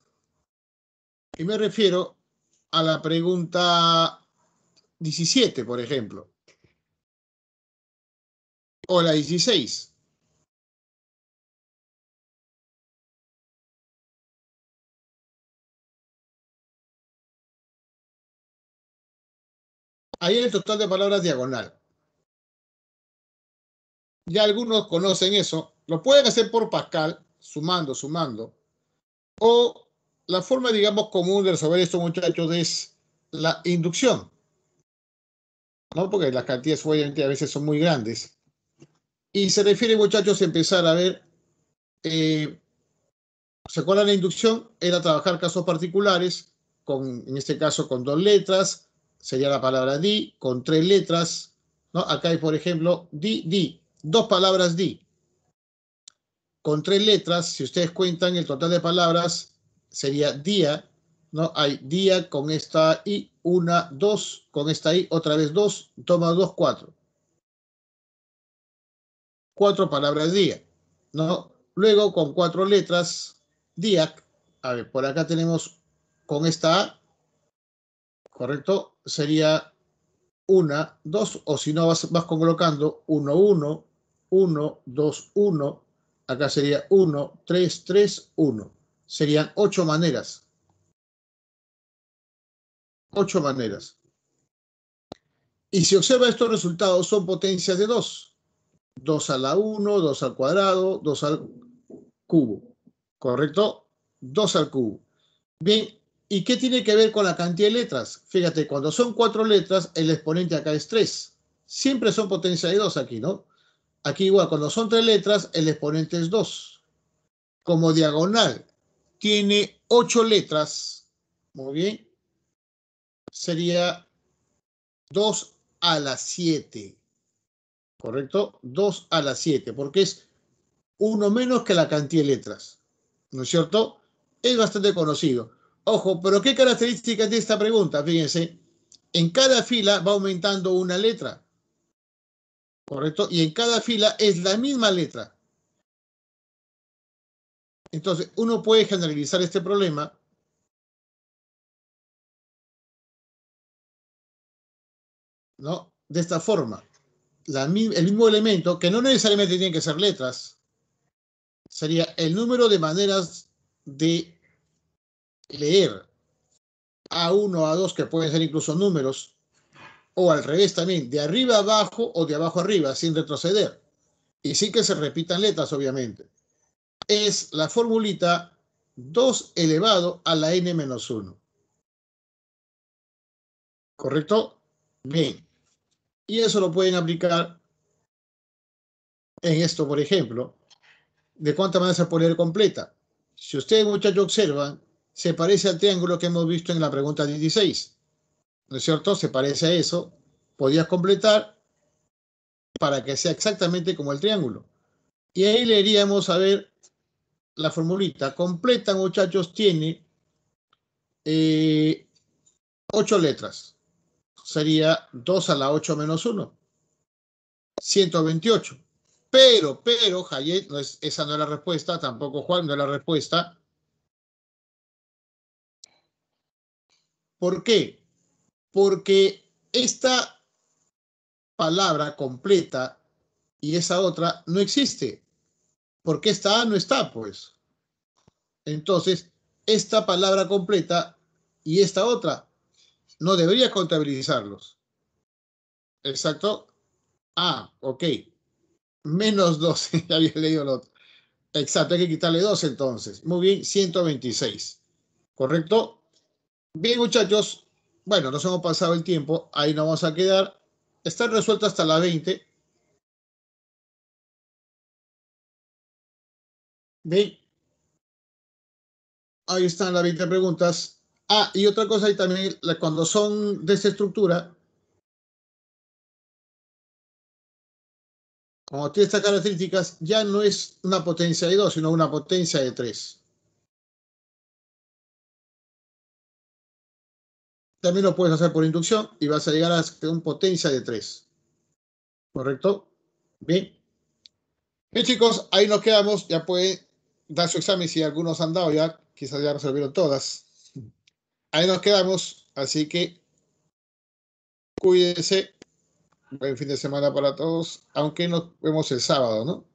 Y me refiero a la pregunta 17, por ejemplo. O la 16. Ahí el total de palabras diagonal. Ya algunos conocen eso. Lo pueden hacer por Pascal, sumando, sumando. O la forma, digamos, común de resolver esto, muchachos, es la inducción. ¿No? Porque las cantidades obviamente a veces son muy grandes. Y se refiere, muchachos, a empezar a ver, eh, ¿se acuerdan la inducción? Era trabajar casos particulares, en este caso con dos letras, sería la palabra di, con tres letras, ¿no? Acá hay, por ejemplo, di, di, dos palabras di. Con tres letras, si ustedes cuentan el total de palabras, sería día, ¿no? Hay día con esta I, una, dos, con esta I, otra vez dos, toma dos, cuatro. Cuatro palabras día, ¿no? Luego con cuatro letras, día, a ver, por acá tenemos con esta A, ¿correcto? Sería una, dos, o si no vas, vas colocando uno, uno, uno, dos, uno, acá sería uno, tres, tres, uno serían ocho maneras. Ocho maneras. Y si observa estos resultados, son potencias de dos. Dos a la 1, 2 al cuadrado, 2 al cubo. ¿Correcto? Dos al cubo. Bien, ¿y qué tiene que ver con la cantidad de letras? Fíjate, cuando son cuatro letras, el exponente acá es tres. Siempre son potencias de dos aquí, ¿no? Aquí igual, cuando son tres letras, el exponente es 2. Como diagonal, tiene ocho letras. Muy bien. Sería 2 a las 7. ¿Correcto? 2 a las 7, porque es uno menos que la cantidad de letras. ¿No es cierto? Es bastante conocido. Ojo, pero ¿qué características de esta pregunta? Fíjense, en cada fila va aumentando una letra. ¿Correcto? Y en cada fila es la misma letra. Entonces, uno puede generalizar este problema de esta forma. el mismo elemento, que no necesariamente tienen que ser letras, sería el número de maneras de leer A1, a dos que pueden ser incluso números, o al revés también, de arriba abajo o de abajo arriba, sin retroceder, y sin que se repitan letras, obviamente es la formulita 2 elevado a la n menos 1. ¿Correcto? Bien. Y eso lo pueden aplicar en esto, por ejemplo, de cuánta manera se puede completa. Si ustedes, muchachos, observan, se parece al triángulo que hemos visto en la pregunta 16. ¿No es cierto? Se parece a eso. Podías completar para que sea exactamente como el triángulo. Y ahí leeríamos, a ver, la formulita completa, muchachos, tiene eh, ocho letras. Sería 2 a la 8 menos 1. 128. Pero, pero, Jayet, no esa no es la respuesta, tampoco Juan no es la respuesta. ¿Por qué? Porque esta palabra completa y esa otra no existe. ¿Por qué está? No está, pues. Entonces, esta palabra completa y esta otra no debería contabilizarlos. Exacto. Ah, ok. Menos 12, ya había leído el otro. Exacto, hay que quitarle 2 entonces. Muy bien, 126. ¿Correcto? Bien, muchachos. Bueno, nos hemos pasado el tiempo. Ahí nos vamos a quedar. Está resuelto hasta la 20. Bien. Ahí están las 20 preguntas. Ah, y otra cosa, y también cuando son de esta estructura, como tiene estas características, ya no es una potencia de 2, sino una potencia de 3. También lo puedes hacer por inducción y vas a llegar a una potencia de 3. ¿Correcto? Bien. Bien, chicos, ahí nos quedamos. Ya pueden da su examen si algunos han dado ya, quizás ya resolvieron todas. Ahí nos quedamos, así que cuídense. Buen fin de semana para todos, aunque nos vemos el sábado, ¿no?